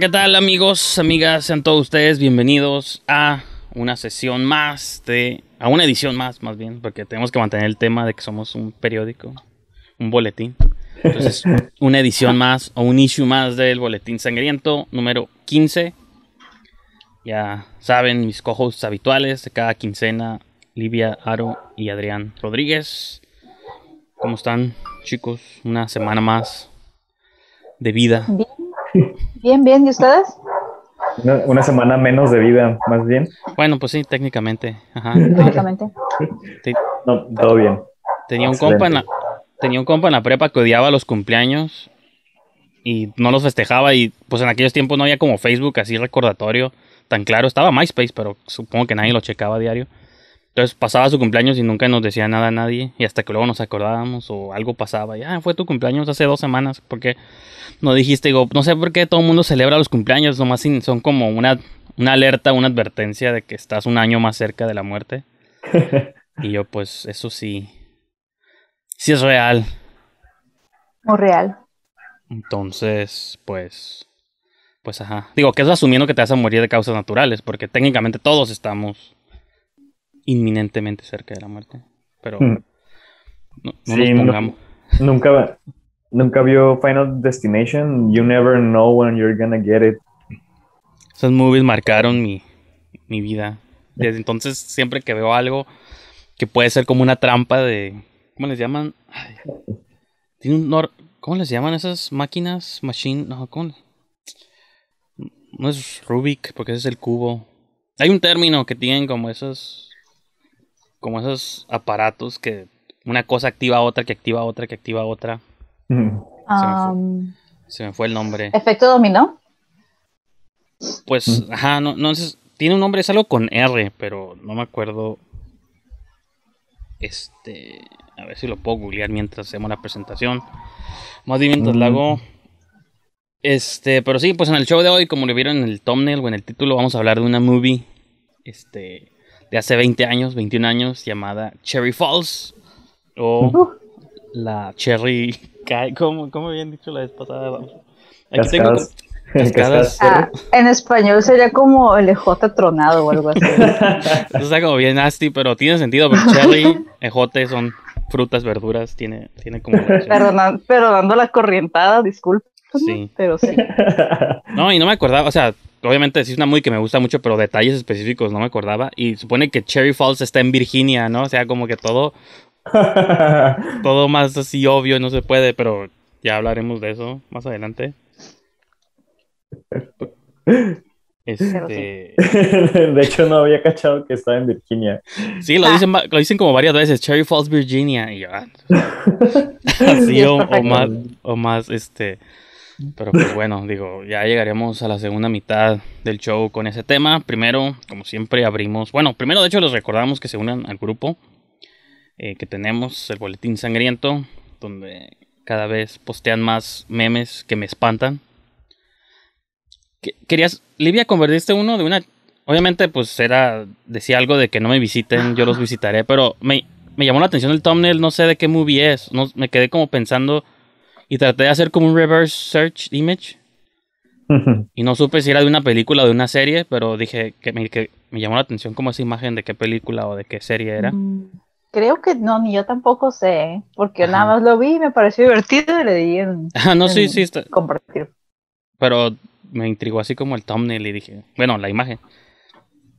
¿qué tal amigos, amigas? Sean todos ustedes bienvenidos a una sesión más de... a una edición más, más bien, porque tenemos que mantener el tema de que somos un periódico, un boletín. Entonces, una edición más o un issue más del Boletín Sangriento número 15. Ya saben, mis cojos habituales de cada quincena, Livia Aro y Adrián Rodríguez. ¿Cómo están, chicos? Una semana más de vida. Bien, bien, ¿y ustedes? Una, semana menos de vida, más bien. Bueno, pues sí, técnicamente. Técnicamente. todo bien. Tenía un, compa tenía un compa en la prepa que odiaba los cumpleaños y no los festejaba y pues en aquellos tiempos no había como Facebook así recordatorio tan claro. Estaba MySpace, pero supongo que nadie lo checaba a diario. Entonces pasaba su cumpleaños y nunca nos decía nada a nadie. Y hasta que luego nos acordábamos o algo pasaba. Ya ah, fue tu cumpleaños hace dos semanas. ¿Por qué no dijiste? Digo, no sé por qué todo el mundo celebra los cumpleaños. Nomás son como una, una alerta, una advertencia de que estás un año más cerca de la muerte. y yo, pues, eso sí. Sí es real. O real. Entonces, pues. Pues ajá. Digo, que es asumiendo que te vas a morir de causas naturales. Porque técnicamente todos estamos inminentemente cerca de la muerte. Pero mm. no, nunca, nunca vio Final Destination. You never know when you're gonna get it. ...esos movies marcaron mi, mi vida. Desde entonces, siempre que veo algo que puede ser como una trampa de. ¿Cómo les llaman? ¿Cómo les llaman esas máquinas? Machine. No, ¿cómo? No es Rubik, porque ese es el cubo. Hay un término que tienen como esos como esos aparatos que una cosa activa a otra, que activa a otra, que activa a otra. Um, Se, me fue, el nombre. ¿Efecto dominó? Pues, ajá, no, no tiene un nombre, es algo con R, pero no me acuerdo. Este, a ver si lo puedo googlear mientras hacemos la presentación. Más bien mientras hago. Este, pero sí, pues en el show de hoy, como lo vieron en el thumbnail o en el título, vamos a hablar de una movie. Este, de hace 20 años, 21 años, llamada Cherry Falls. O la Cherry. ¿Cómo, ¿Cómo, habían dicho la vez pasada? Ah, en español sería como el ejote tronado o algo así. Eso está como bien nasty, pero tiene sentido. Porque cherry, ejote son frutas, verduras. Tiene, tiene como. Pero dando la corrientada, disculpa. Sí. Pero sí. No, y no me acordaba, o sea, obviamente es una muy que me gusta mucho, pero detalles específicos no me acordaba. Y supone que Cherry Falls está en Virginia, ¿no? O sea, como que todo. todo más así obvio, no se puede, pero ya hablaremos de eso más adelante. Este... De hecho, no había cachado que estaba en Virginia. Sí, lo ah. dicen, lo dicen como varias veces, Cherry Falls, Virginia. Y yo, ah, así o, más, o más, este, pero pues bueno, digo, ya llegaremos a la segunda mitad del show con ese tema. Primero, como siempre, abrimos. Bueno, primero, de hecho, les recordamos que se unan al grupo eh, que tenemos, el Boletín Sangriento, donde cada vez postean más memes que me espantan. Querías, Livia, convertiste uno de una. Obviamente, pues era. Decía algo de que no me visiten, yo los visitaré, pero me, llamó la atención el thumbnail, no sé de qué movie es. me quedé como pensando y traté de hacer como un reverse search image. Y no supe si era de una película o de una serie, pero dije que me, que me, llamó la atención como esa imagen de qué película o de qué serie era. Mm, creo que no, ni yo tampoco sé, porque nada más lo vi y me pareció divertido y le di en, no, sé compartir. Pero me intrigó así como el thumbnail y dije, bueno, la imagen.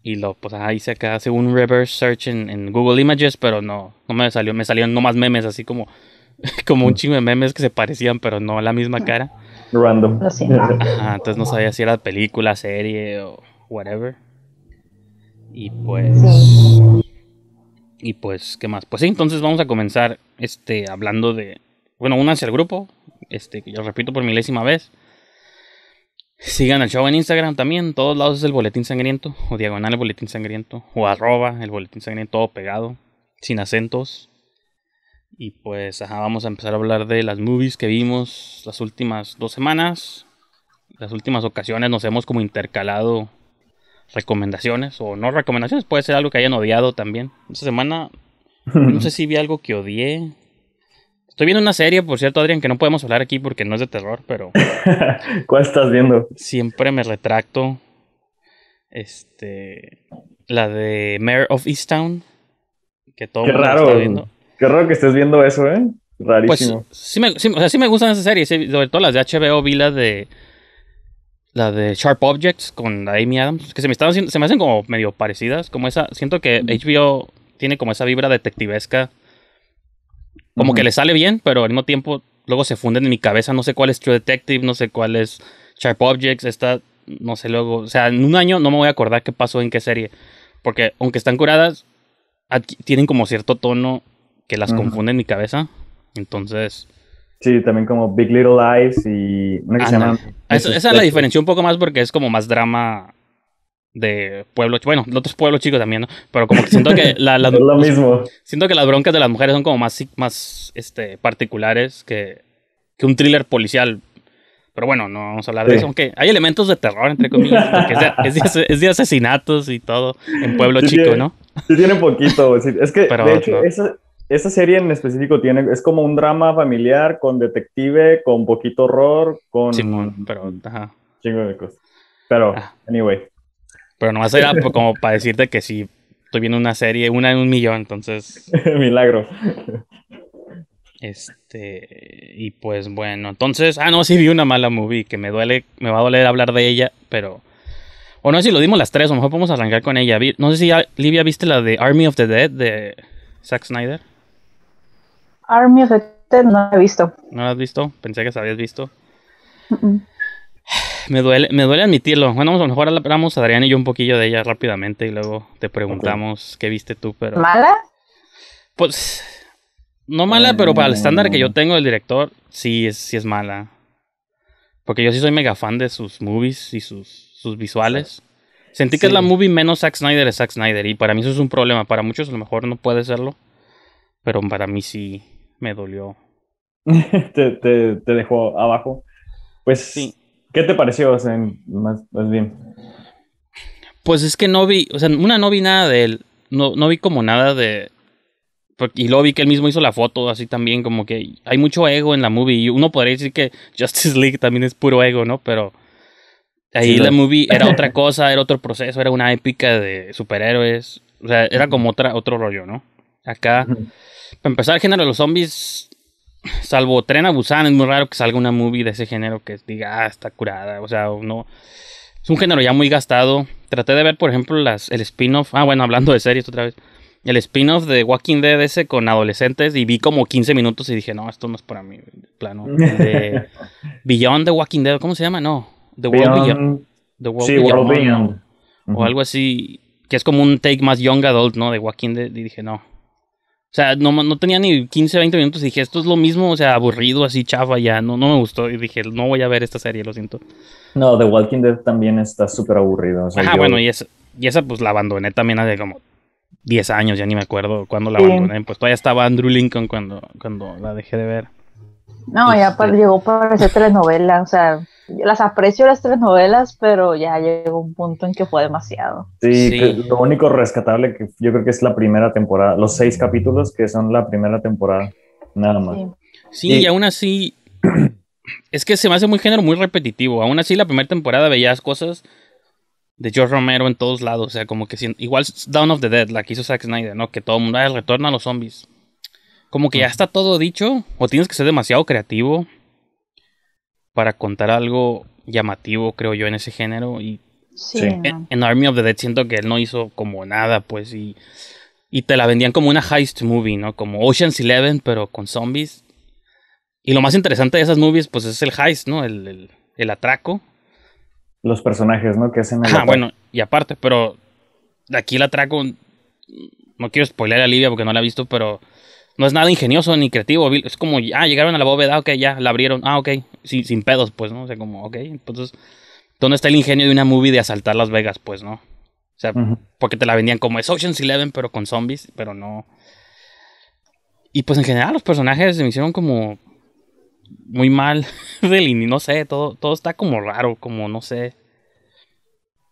Y lo, pues ahí se acá hace un reverse search en, en, Google Images, pero no, no me salió, me salieron nomás memes así como como un chingo de memes que se parecían, pero no la misma cara. Random. entonces no sabía si era película, serie o whatever. Y pues. Y pues, ¿qué más? Pues sí, entonces vamos a comenzar este, hablando de. Bueno, hacia al grupo. Este, que yo repito por milésima vez. Sigan al show en Instagram también. todos lados es el boletín sangriento. O diagonal el boletín sangriento. O arroba el boletín sangriento. Todo pegado. Sin acentos. Y pues, ajá, vamos a empezar a hablar de las movies que vimos las últimas dos semanas. Las últimas ocasiones nos hemos como intercalado recomendaciones o no recomendaciones. Puede ser algo que hayan odiado también. Esta semana no sé si vi algo que odié. Estoy viendo una serie, por cierto, Adrián, que no podemos hablar aquí porque no es de terror, pero... ¿Cuál estás viendo? Siempre me retracto. Este... La de Mayor of Easttown. Que todo Qué raro. viendo. Qué raro que estés viendo eso, ¿eh? Pues, Rarísimo. Pues, sí, me, sí, o sea, sí me gustan esas series, sobre todo las de HBO, vi la de la de Sharp Objects con Amy Adams, que se me, están, se me hacen como medio parecidas, como esa, siento que HBO tiene como esa vibra detectivesca, como que le sale bien, pero al mismo tiempo luego se funden en mi cabeza, no sé cuál es True Detective, no sé cuál es Sharp Objects, esta, no sé luego, o sea, en un año no me voy a acordar qué pasó en qué serie, porque aunque están curadas, tienen como cierto tono que las confunde en mi cabeza. Entonces. Sí, también como Big Little Lies y se llama. esa es la diferencia un poco más porque es como más drama de pueblo. Bueno, de otros pueblos chicos también, ¿no? Pero como que siento que la, lo mismo. Siento que las broncas de las mujeres son como más, más este, particulares que, que un thriller policial. Pero bueno, no vamos a hablar de eso. Aunque hay elementos de terror, entre comillas. Porque es, de, asesinatos y todo en pueblo chico, ¿no? Sí, tiene poquito. Es que, Pero, de hecho, esta serie en específico tiene, es como un drama familiar con detective, con poquito horror, con... Simón, pero... Chingo de cosas. Pero, ah. anyway. Pero nomás era como para decirte que si estoy viendo una serie, una en un millón, entonces... Milagro. Este, y pues bueno, entonces, ah, no, sí vi una mala movie que me duele, me va a doler hablar de ella, pero... O no sé si lo dimos las tres, o mejor podemos arrancar con ella. No sé si, Livia, viste la de Army of the Dead de Zack Snyder. Army of the no la he visto. ¿No la has visto? Pensé que la habías visto. Me duele, me duele admitirlo. Bueno, a lo mejor hablamos a Adrián y yo un poquillo de ella rápidamente y luego te preguntamos qué viste tú, pero. ¿Mala? Pues. No mala, pero para el mm. estándar que yo tengo del director, sí es, sí es mala. Porque yo sí soy mega fan de sus movies y sus, sus visuales. Sentí que es la movie menos Zack Snyder es Zack Snyder. Y para mí eso es un problema. Para muchos a lo mejor no puede serlo. Pero para mí sí me dolió. te, te, dejó abajo. Pues, sí. ¿qué te pareció? más, bien. Pues es que no vi, o sea, una no vi nada de él, no, no vi como nada de... Y luego vi que él mismo hizo la foto, así también, como que hay mucho ego en la movie. Y uno podría decir que Justice League también es puro ego, ¿no? Pero ahí la movie era otra cosa, era otro proceso, era una épica de superhéroes. O sea, era como otra, otro rollo, ¿no? Acá. Para empezar, el género de los zombies, salvo Tren a Busan, es muy raro que salga una movie de ese género que diga, ah, está curada, o sea, no. Es un género ya muy gastado. Traté de ver, por ejemplo, las, el spin-off. Ah, bueno, hablando de series otra vez. El spin-off de Walking Dead ese con adolescentes y vi como 15 minutos y dije, no, esto no es para mí. Plano. De Beyond the Walking Dead, ¿cómo se llama? No. The World Beyond. The sí, O algo así, que es como un take más young adult, ¿no? De Walking Dead. Y dije, no, o sea, no, no tenía ni 15, 20 minutos y dije, esto es lo mismo, o sea, aburrido, así chafa, ya, no, no me gustó. Y dije, no voy a ver esta serie, lo siento. No, The Walking Dead también está súper aburrido. O bueno, y esa, y esa pues la abandoné también hace como 10 años, ya ni me acuerdo cuándo la abandoné. Pues todavía estaba Andrew Lincoln cuando, cuando la dejé de ver. No, ya este llegó para hacer telenovela, o sea, las aprecio las tres novelas, pero ya llegó un punto en que fue demasiado. Sí, lo único rescatable que yo creo que es la primera temporada, los seis mm. capítulos que son la primera temporada, nada más. Sí, y, aún así, es que se me hace muy género muy repetitivo. Aún así, la primera temporada veías cosas de George Romero en todos lados. O sea, como que igual Down of the Dead, la que hizo Zack Snyder, ¿no? Que todo el mundo, ah, el retorno a los zombies. Como que ya está todo dicho, o tienes que ser demasiado creativo, para contar algo llamativo, creo yo, en ese género. Y en, Army of the Dead siento que él no hizo como nada, pues, y, y te la vendían como una heist movie, ¿no? Como Ocean's Eleven, pero con zombies. Y lo más interesante de esas movies, pues, es el heist, ¿no? El, atraco. Los personajes, ¿no? Que hacen Ah, bueno, y aparte, pero aquí el atraco, no quiero spoiler a Livia porque no la he visto, pero no es nada ingenioso ni creativo. Es como, ah, llegaron a la bóveda, ok, ya, la abrieron, ah, ok, sin, pedos, pues, ¿no? O sea, como, ok, entonces, ¿dónde está el ingenio de una movie de asaltar Las Vegas, pues, no? O sea, porque te la vendían como es Ocean's Eleven, pero con zombies, pero no. Y pues en general los personajes se me hicieron como muy mal no sé, todo, todo está como raro, como no sé.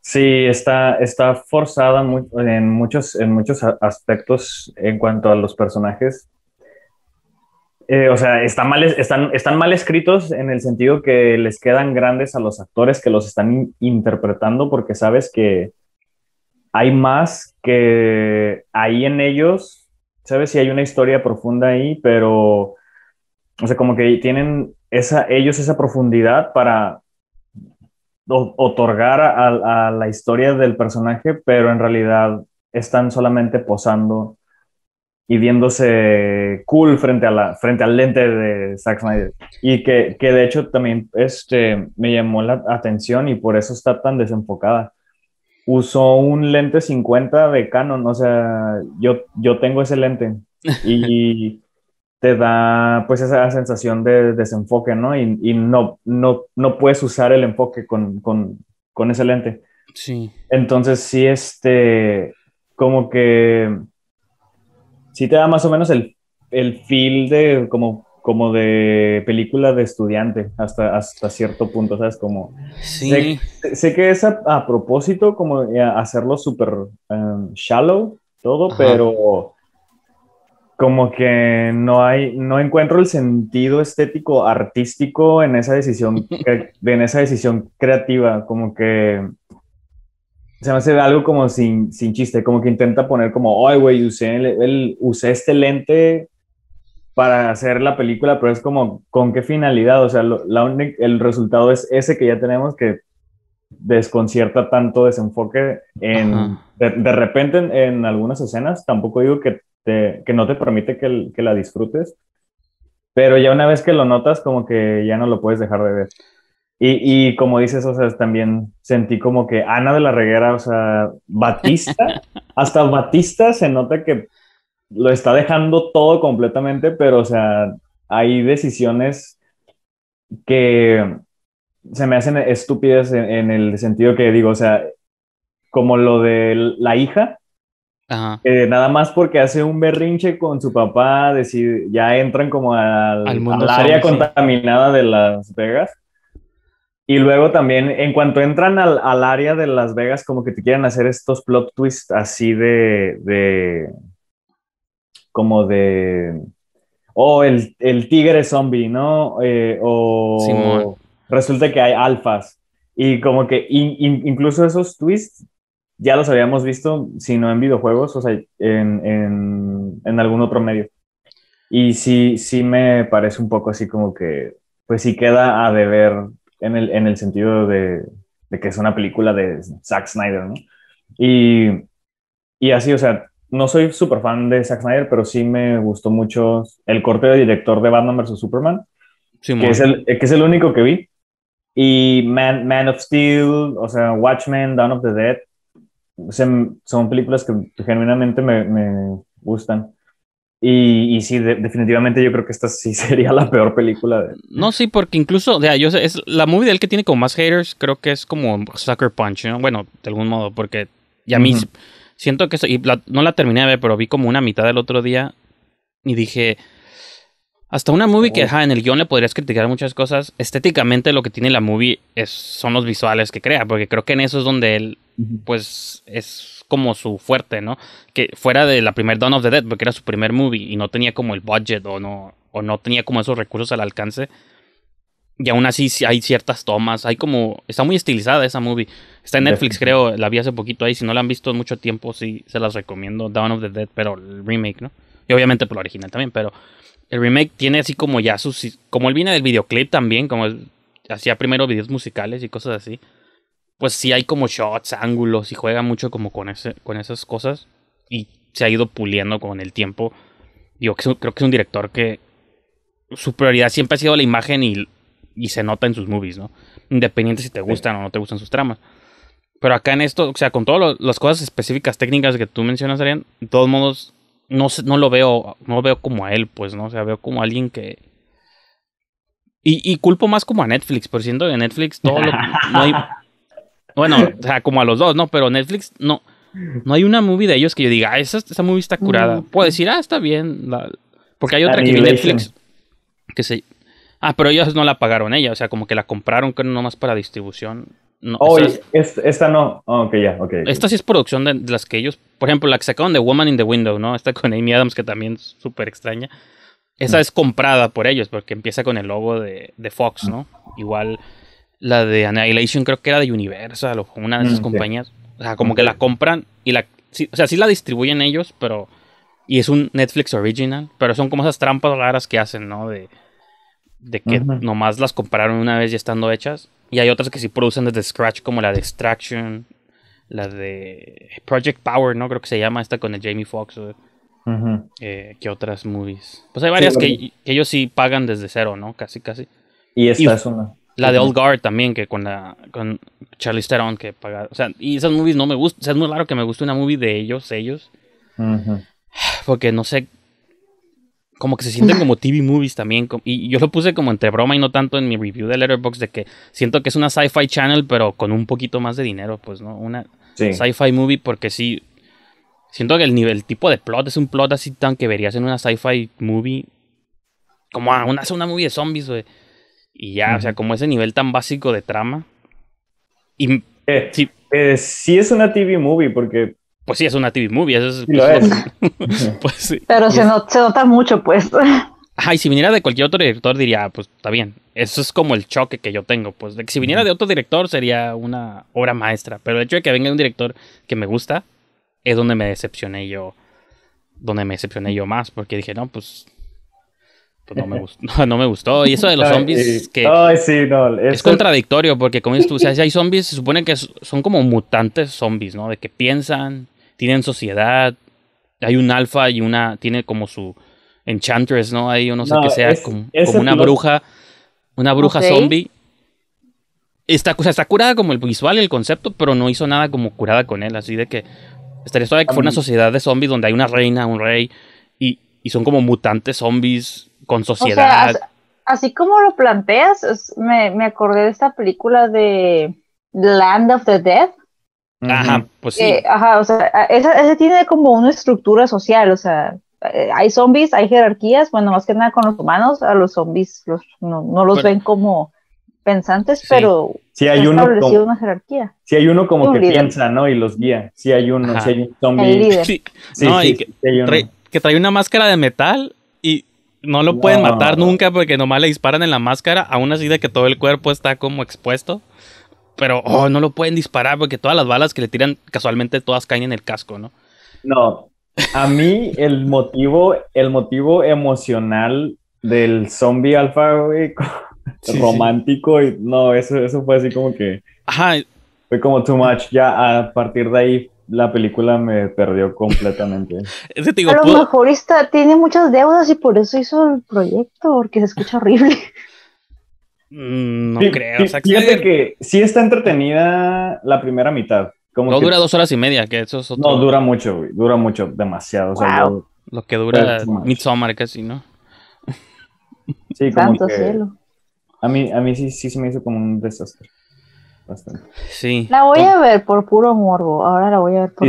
Sí, está, está forzada en, muchos, en muchos aspectos en cuanto a los personajes. Eh, o sea, están mal, están, están mal escritos en el sentido que les quedan grandes a los actores que los están interpretando porque sabes que hay más que ahí en ellos, sabes si hay una historia profunda ahí, pero, o sea, como que tienen esa, ellos esa profundidad para otorgar a la historia del personaje, pero en realidad están solamente posando y viéndose cool frente, a la, frente al lente de Zack Snyder. Y que, que, de hecho también este, me llamó la atención y por eso está tan desenfocada. Usó un lente 50 de Canon, o sea, yo, yo tengo ese lente y te da pues esa sensación de desenfoque, ¿no? Y, y no, no, no puedes usar el enfoque con, con, con ese lente. Sí. Entonces sí, este, como que sí te da más o menos el, el feel de como, como de película de estudiante hasta, hasta cierto punto, ¿sabes? Como, sé, que es a, propósito como hacerlo súper em, shallow todo, pero como que no hay, no encuentro el sentido estético artístico en esa decisión, en esa decisión creativa, como que se me hace algo como sin, sin chiste, como que intenta poner como, ay, güey, usé, el, usé este lente para hacer la película, pero es como, ¿con qué finalidad? O sea, la el resultado es ese que ya tenemos que desconcierta tanto desenfoque en, de, repente en, en, algunas escenas, tampoco digo que, te, que no te permite que, que la disfrutes, pero ya una vez que lo notas, como que ya no lo puedes dejar de ver. Y, como dices, o sea, también sentí como que Ana de la Reguera, o sea, Batista, hasta Batista se nota que lo está dejando todo completamente, pero, o sea, hay decisiones que se me hacen estúpidas en, el sentido que digo, o sea, como lo de la hija, nada más porque hace un berrinche con su papá, decir ya entran como al, área contaminada de Las Vegas. Y luego también, en cuanto entran al, al, área de Las Vegas, como que te quieren hacer estos plot twists así de. de como de. o el, el tigre zombie, ¿no? Eh, o. Resulta que hay alfas. Y como que incluso esos twists ya los habíamos visto, si no en videojuegos, o sea, en, en, en algún otro medio. Y sí, sí me parece un poco así como que. Pues sí queda a deber en el, sentido de, que es una película de Zack Snyder, ¿no? Y, así, o sea, no soy súper fan de Zack Snyder, pero sí me gustó mucho el corte de director de Batman vs. Superman, que, es el, eh, que es el único que vi. Y Man, of Steel, o sea, Watchmen, Dawn of the Dead, son películas que genuinamente me, me gustan. Y, sí, definitivamente yo creo que esta sí sería la peor película. De... No, sí, porque incluso, o sea, yo es la movie de él que tiene como más haters, creo que es como Sucker Punch, ¿no? Bueno, de algún modo, porque ya a mí siento que, y no la terminé de ver, pero vi como una mitad del otro día y dije, hasta una movie que oh. en el guión le podrías criticar muchas cosas. Estéticamente lo que tiene la movie es, son los visuales que crea, porque creo que en eso es donde él, pues, es como su fuerte, ¿no? Que fuera de la primera Dawn of the Dead, porque era su primer movie y no tenía como el budget o no, o no tenía como esos recursos al alcance. Y aún así hay ciertas tomas, hay como... Está muy estilizada esa movie. Está en Netflix, creo, la vi hace poquito ahí. Si no la han visto en mucho tiempo, sí, se las recomiendo. Dawn of the Dead, pero el remake, ¿no? Y obviamente por pues, lo original también, pero el remake tiene así como ya sus... Como él viene del videoclip también, como hacía primero videos musicales y cosas así pues sí hay como shots, ángulos y juega mucho como con, ese, con esas cosas y se ha ido puliendo con el tiempo. Digo, creo que es un director que su prioridad siempre ha sido la imagen y, y se nota en sus movies, ¿no? Independiente si te gustan o no te gustan sus tramas. Pero acá en esto, o sea, con todas las cosas específicas técnicas que tú mencionas, serían de todos modos, no, no lo veo, no veo como a él, pues, ¿no? O sea, veo como a alguien que, y, culpo más como a Netflix, por siento que Netflix todo lo, no, Bueno, o sea, como a los dos, ¿no? Pero Netflix no. No hay una movie de ellos que yo diga, ah, esta esa, movie está curada. Puedo decir, ah, está bien. Porque hay otra que vi Netflix que se. Ah, pero ellos no la pagaron ella, o sea, como que la compraron creo, nomás para distribución. No, oh, esta, no. Ah, ya, Esta sí es producción de, las que ellos. Por ejemplo, la que sacaron de Woman in the Window, ¿no? Esta con Amy Adams, que también es súper extraña. Esa mm. es comprada por ellos, porque empieza con el logo de, Fox, ¿no? Ah. Igual la de Annihilation creo que era de Universal o una de esas mm, compañías. O sea, como que la compran y la... o sea, sí la distribuyen ellos, pero... Y es un Netflix original, pero son como esas trampas raras que hacen, ¿no? De, de que nomás las compraron una vez ya estando hechas. Y hay otras que sí producen desde scratch, como la de Extraction, la de Project Power, ¿no? Creo que se llama esta con el Jamie Foxx. Eh, ¿Qué otras movies? Pues hay varias que, ellos sí pagan desde cero, ¿no? Casi, casi. Y esta es una. La de Old Guard también, que con la con Charlie Theron que paga. O sea, y esas movies no me gustan. O sea, es muy raro que me guste una movie de ellos, ellos. Porque no sé. Como que se sienten como TV movies también. Y yo lo puse como entre broma y no tanto en mi review de Letterboxd de que siento que es una sci-fi channel, pero con un poquito más de dinero, pues, ¿no? Una sci-fi movie, porque sí. Siento que el nivel, tipo de plot es un plot así tan que verías en una sci-fi movie. Como ah, una, una movie de zombies, güey. Y ya, o sea, como ese nivel tan básico de trama. Y, eh, eh, sí, es una TV movie, porque pues sí, es una TV movie. Eso es, pues, pues Pero se, se, nota mucho, pues. Ay, si viniera de cualquier otro director diría, pues está bien. Eso es como el choque que yo tengo. Pues si viniera de otro director sería una obra maestra. Pero el hecho de que venga un director que me gusta es donde me decepcioné yo. Donde me decepcioné yo más. Porque dije, no, pues pues, no me gustó. No, me gustó. Y eso de los zombies que es contradictorio porque como dices tú, o sea, si hay zombies, se supone que son como mutantes zombies, ¿no? De que piensan, tienen sociedad, hay un alfa y una tiene como su enchantress, ¿no? Ahí yo no sé qué sea, como, una bruja, una bruja zombie. Está, está curada como el visual y el concepto, pero no hizo nada como curada con él, así de que estaría de que fue una sociedad de zombies donde hay una reina, un rey y son como mutantes zombies con sociedad. así como lo planteas, me, acordé de esta película de Land of the Dead. Ajá, pues sí. ajá, o sea, esa, esa, tiene como una estructura social, o sea, eh, hay zombies, hay jerarquías, bueno, más que nada con los humanos, a los zombies los, no, los ven como pensantes, pero sí hay uno como, una jerarquía. Sí hay uno como que piensa, ¿no? Y los guía. Sí hay uno, zombie. que trae una máscara de metal no lo pueden matar nunca porque nomás le disparan en la máscara, aún así de que todo el cuerpo está como expuesto. Pero, oh, no lo pueden disparar porque todas las balas que le tiran casualmente todas caen en el casco, ¿no? No, a mí el motivo, el motivo emocional del zombie alfa, romántico, no, eso, eso fue así como que... Ajá. Fue como too much, ya a partir de ahí la película me perdió completamente. a lo mejor tiene muchas deudas y por eso hizo el proyecto, porque se escucha horrible. Mm, no creo. fíjate que sí está entretenida la primera mitad. Como no dura dos horas y media, que eso es otro... No, dura mucho, dura mucho, demasiado. Lo que dura Midsommar casi, ¿no? Sí, como A mí, a mí sí, sí se me hizo como un desastre. La voy a ver por puro morbo. Ahora la voy a ver por.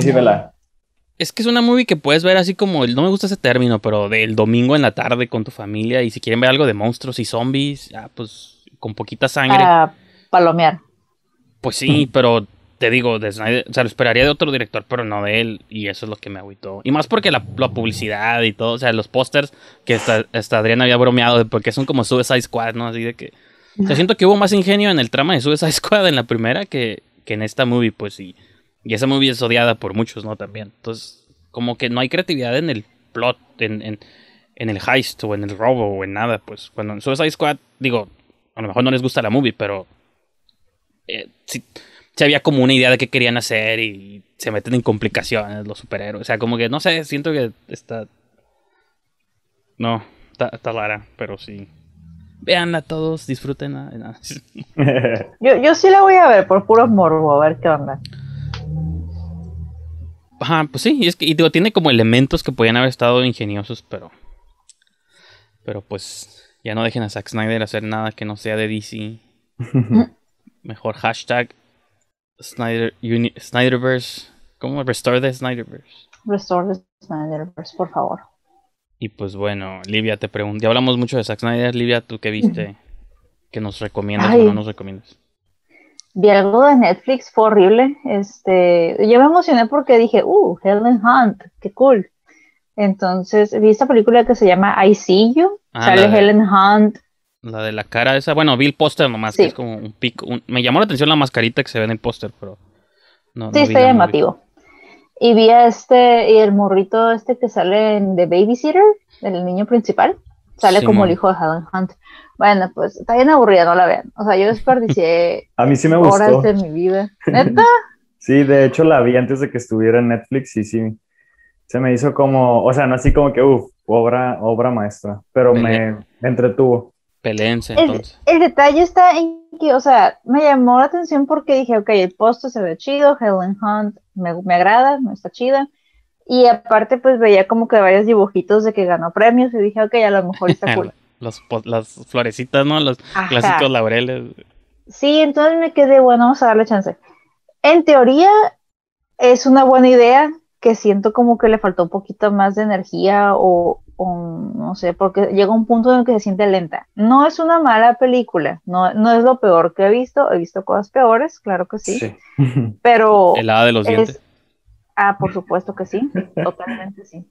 Es que es una movie que puedes ver así como, el, no me gusta ese término, pero del domingo en la tarde con tu familia y si quieren ver algo de monstruos y zombies, pues con poquita sangre. Para palomear. Pues sí, pero te digo, de Snyder, o sea, lo esperaría de otro director, pero no de él, y eso es lo que me agüitó. Y más porque la, publicidad y todo, o sea, los pósters que hasta, Adrián había bromeado porque son como Suicide Squad, ¿no? Así de que o siento que hubo más ingenio en el trama de Suicide Squad en la primera que, que en esta movie, pues, y, y esa movie es odiada por muchos, ¿no? También. Entonces, como que no hay creatividad en el plot, en, en, en el heist o en el robo o en nada, pues. Cuando en Suicide Squad, digo, a lo mejor no les gusta la movie, pero eh, sí, había como una idea de qué querían hacer y, se meten en complicaciones los superhéroes. O sea, como que, no sé, siento que está... No, está, está rara, pero sí. Veanla todos, disfruten. Nada. yo, yo sí la voy a ver por puro morbo, a ver qué onda. Ajá, pues sí, y es digo, tiene como elementos que podían haber estado ingeniosos, pero. Pero pues ya no dejen a Zack Snyder hacer nada que no sea de DC. Mejor hashtag Snyder, Snyderverse. ¿Cómo? Restore the Snyderverse. Restore the Snyderverse, por favor. Y pues bueno, Livia, te pregunto. Ya hablamos mucho de Zack Snyder. Livia, ¿tú qué viste? ¿Qué nos recomiendas o no nos recomiendas? Vi algo de Netflix, fue horrible. Este, yo me emocioné porque dije, uh, Helen Hunt, qué cool. Entonces vi esta película que se llama I See You. Ah, sale Helen Hunt. La de la cara esa. Bueno, vi el póster nomás, que es como un pico. me llamó la atención la mascarita que se ve en el póster, pero. No, sí, está llamativo y vi a este, y el morrito este que sale en The Babysitter, el niño principal, sale como el hijo de Helen Hunt. Bueno, pues está bien aburrida, no la vean. O sea, yo desperdicié a mí sí me horas de mi vida. ¿Neta? sí, de hecho la vi antes de que estuviera en Netflix y sí, se me hizo como, o sea, no así como que, uff, obra, obra maestra, pero me entretuvo entonces. El, detalle está en que, o sea, me llamó la atención porque dije, ok, el posto se ve chido, Helen Hunt me, me agrada, me está chida. Y aparte, pues veía como que varios dibujitos de que ganó premios y dije, ok, a lo mejor está cool. las florecitas, ¿no? Los clásicos laureles. Sí, entonces me quedé, bueno, vamos a darle chance. En teoría, es una buena idea que siento como que le faltó un poquito más de energía o, no sé, porque llega un punto en el que se siente lenta. No es una mala película, no, no es lo peor que he visto, he visto cosas peores, claro que sí, pero... pero... lado de los dientes. Ah, por supuesto que sí, totalmente sí.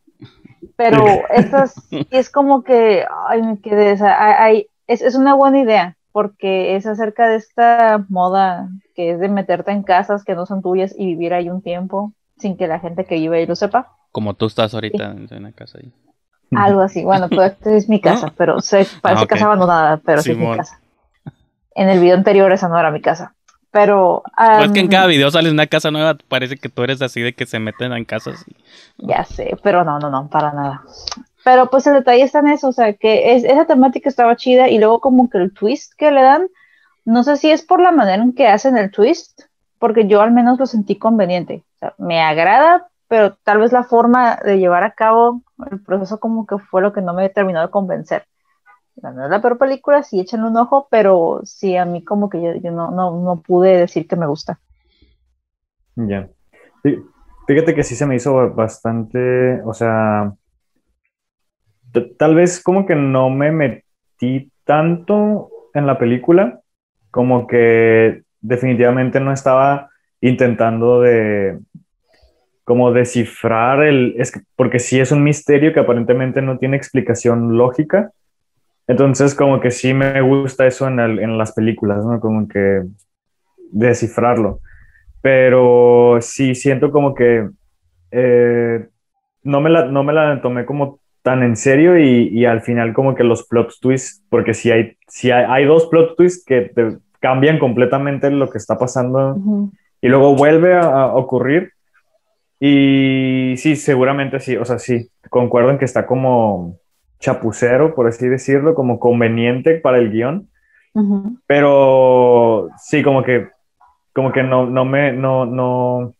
Pero estas es como que, ay, me quedé, es, es una buena idea, porque es acerca de esta moda que es de meterte en casas que no son tuyas y vivir ahí un tiempo sin que la gente que vive ahí lo sepa. Como tú estás ahorita en una casa ahí. Algo así, bueno, pues esta es mi casa, pero ah, parece que casa abandonada, pero sí es mi casa. En el video anterior esa no era mi casa, pero... Ah, es pues que en cada mm. video sales una casa nueva, parece que tú eres así de que se meten en casas. Ya sé, pero no, no, no, para nada. Pero pues el detalle está en eso, o sea, que esa temática estaba chida y luego como que el twist que le dan, no sé si es por la manera en que hacen el twist, porque yo al menos lo sentí conveniente me agrada, pero tal vez la forma de llevar a cabo el proceso como que fue lo que no me terminó de convencer. No es la peor película, sí échenle un ojo, pero sí a mí como que yo, no, pude decir que me gusta. Ya. Fíjate que sí se me hizo bastante, o sea, tal vez como que no me metí tanto en la película, como que definitivamente no estaba intentando de, como descifrar el, es porque si es un misterio que aparentemente no tiene explicación lógica. Entonces, como que sí me gusta eso en, las películas, ¿no? Como que descifrarlo. Pero sí siento como que eh, no, me la, no me la tomé como tan en serio y, al final como que los plot twists, porque si hay, si hay, dos plot twists que te cambian completamente lo que está pasando y luego vuelve a, ocurrir, y sí, seguramente sí, o sea, sí, concuerdo en que está como chapucero, por así decirlo, como conveniente para el guión. Pero sí, como que, como que no, no me, no, no,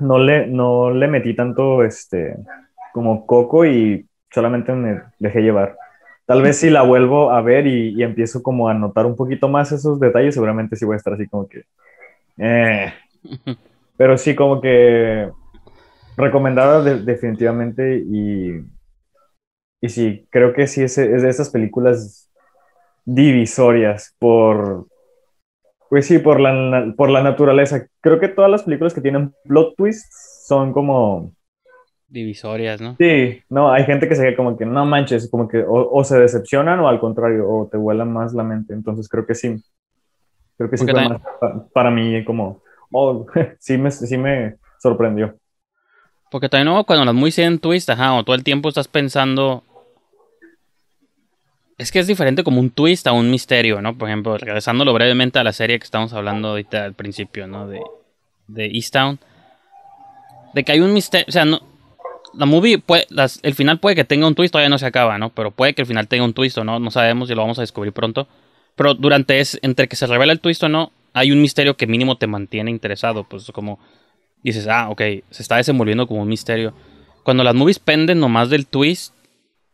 no le, no le metí tanto, este, como coco y solamente me dejé llevar. Tal vez si la vuelvo a ver y, empiezo como a notar un poquito más esos detalles, seguramente sí voy a estar así como que... Eh. Pero sí, como que recomendada definitivamente y, y sí, creo que sí es, es de esas películas divisorias por, pues sí, por la, por la naturaleza. Creo que todas las películas que tienen plot twists son como... Divisorias, ¿no? Sí, no, hay gente que se ve como que no manches, como que o, se decepcionan o al contrario, o te vuelan más la mente. Entonces creo que sí. Creo que sí para, mí como, oh, sí me sorprendió. Porque también no, cuando las muy en twist, ajá, o todo el tiempo estás pensando. Es que es diferente como un twist a un misterio, ¿no? Por ejemplo, regresándolo brevemente a la serie que estamos hablando ahorita al principio, ¿no? De, de Town. De que hay un misterio. O sea, no, la movie, puede, el final puede que tenga un twist, todavía no se acaba, ¿no? Pero puede que el final tenga un twist o no, no sabemos y lo vamos a descubrir pronto. Pero durante es, entre que se revela el twist o no, hay un misterio que mínimo te mantiene interesado, pues como dices, ah, ok, se está desenvolviendo como un misterio. Cuando las movies penden nomás del twist,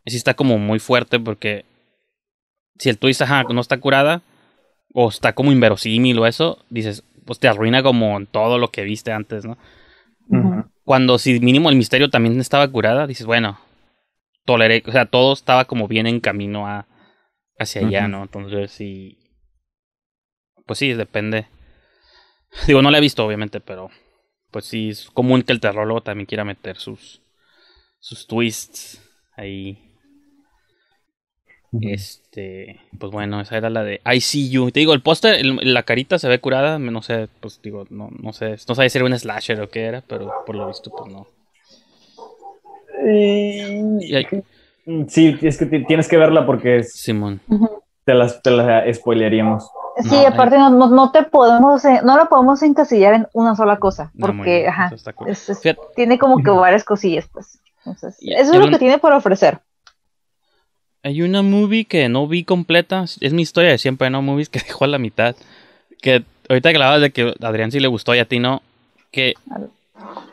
sí está como muy fuerte porque si el twist ajá, no está curada o está como inverosímil o eso, dices, pues te arruina como en todo lo que viste antes, ¿no? Cuando si mínimo el misterio también estaba curada, dices, bueno, toleré, o sea, todo estaba como bien en camino a hacia allá, ¿no? Entonces sí. Pues sí, depende. Digo, no la he visto, obviamente, pero pues sí, es común que el terrólogo también quiera meter sus, sus twists ahí. Este, pues bueno, esa era la de I see you. Te digo, el póster, la carita se ve curada. No sé, pues digo, no, no sé, no sabía si era un slasher o qué era, pero por lo visto, pues no. Eh, sí, es que tienes que verla porque es. Simón te las, te las Sí, aparte no, no, te podemos, eh, no lo podemos encasillar en una sola cosa, porque ajá, tiene como que varias cosillas, pues. eso es lo que tiene por ofrecer. Hay una movie que no vi completa, es mi historia de siempre, ¿no? Movies que dejó a la mitad, que ahorita que hablabas de que a Adrián sí le gustó y a ti no, que...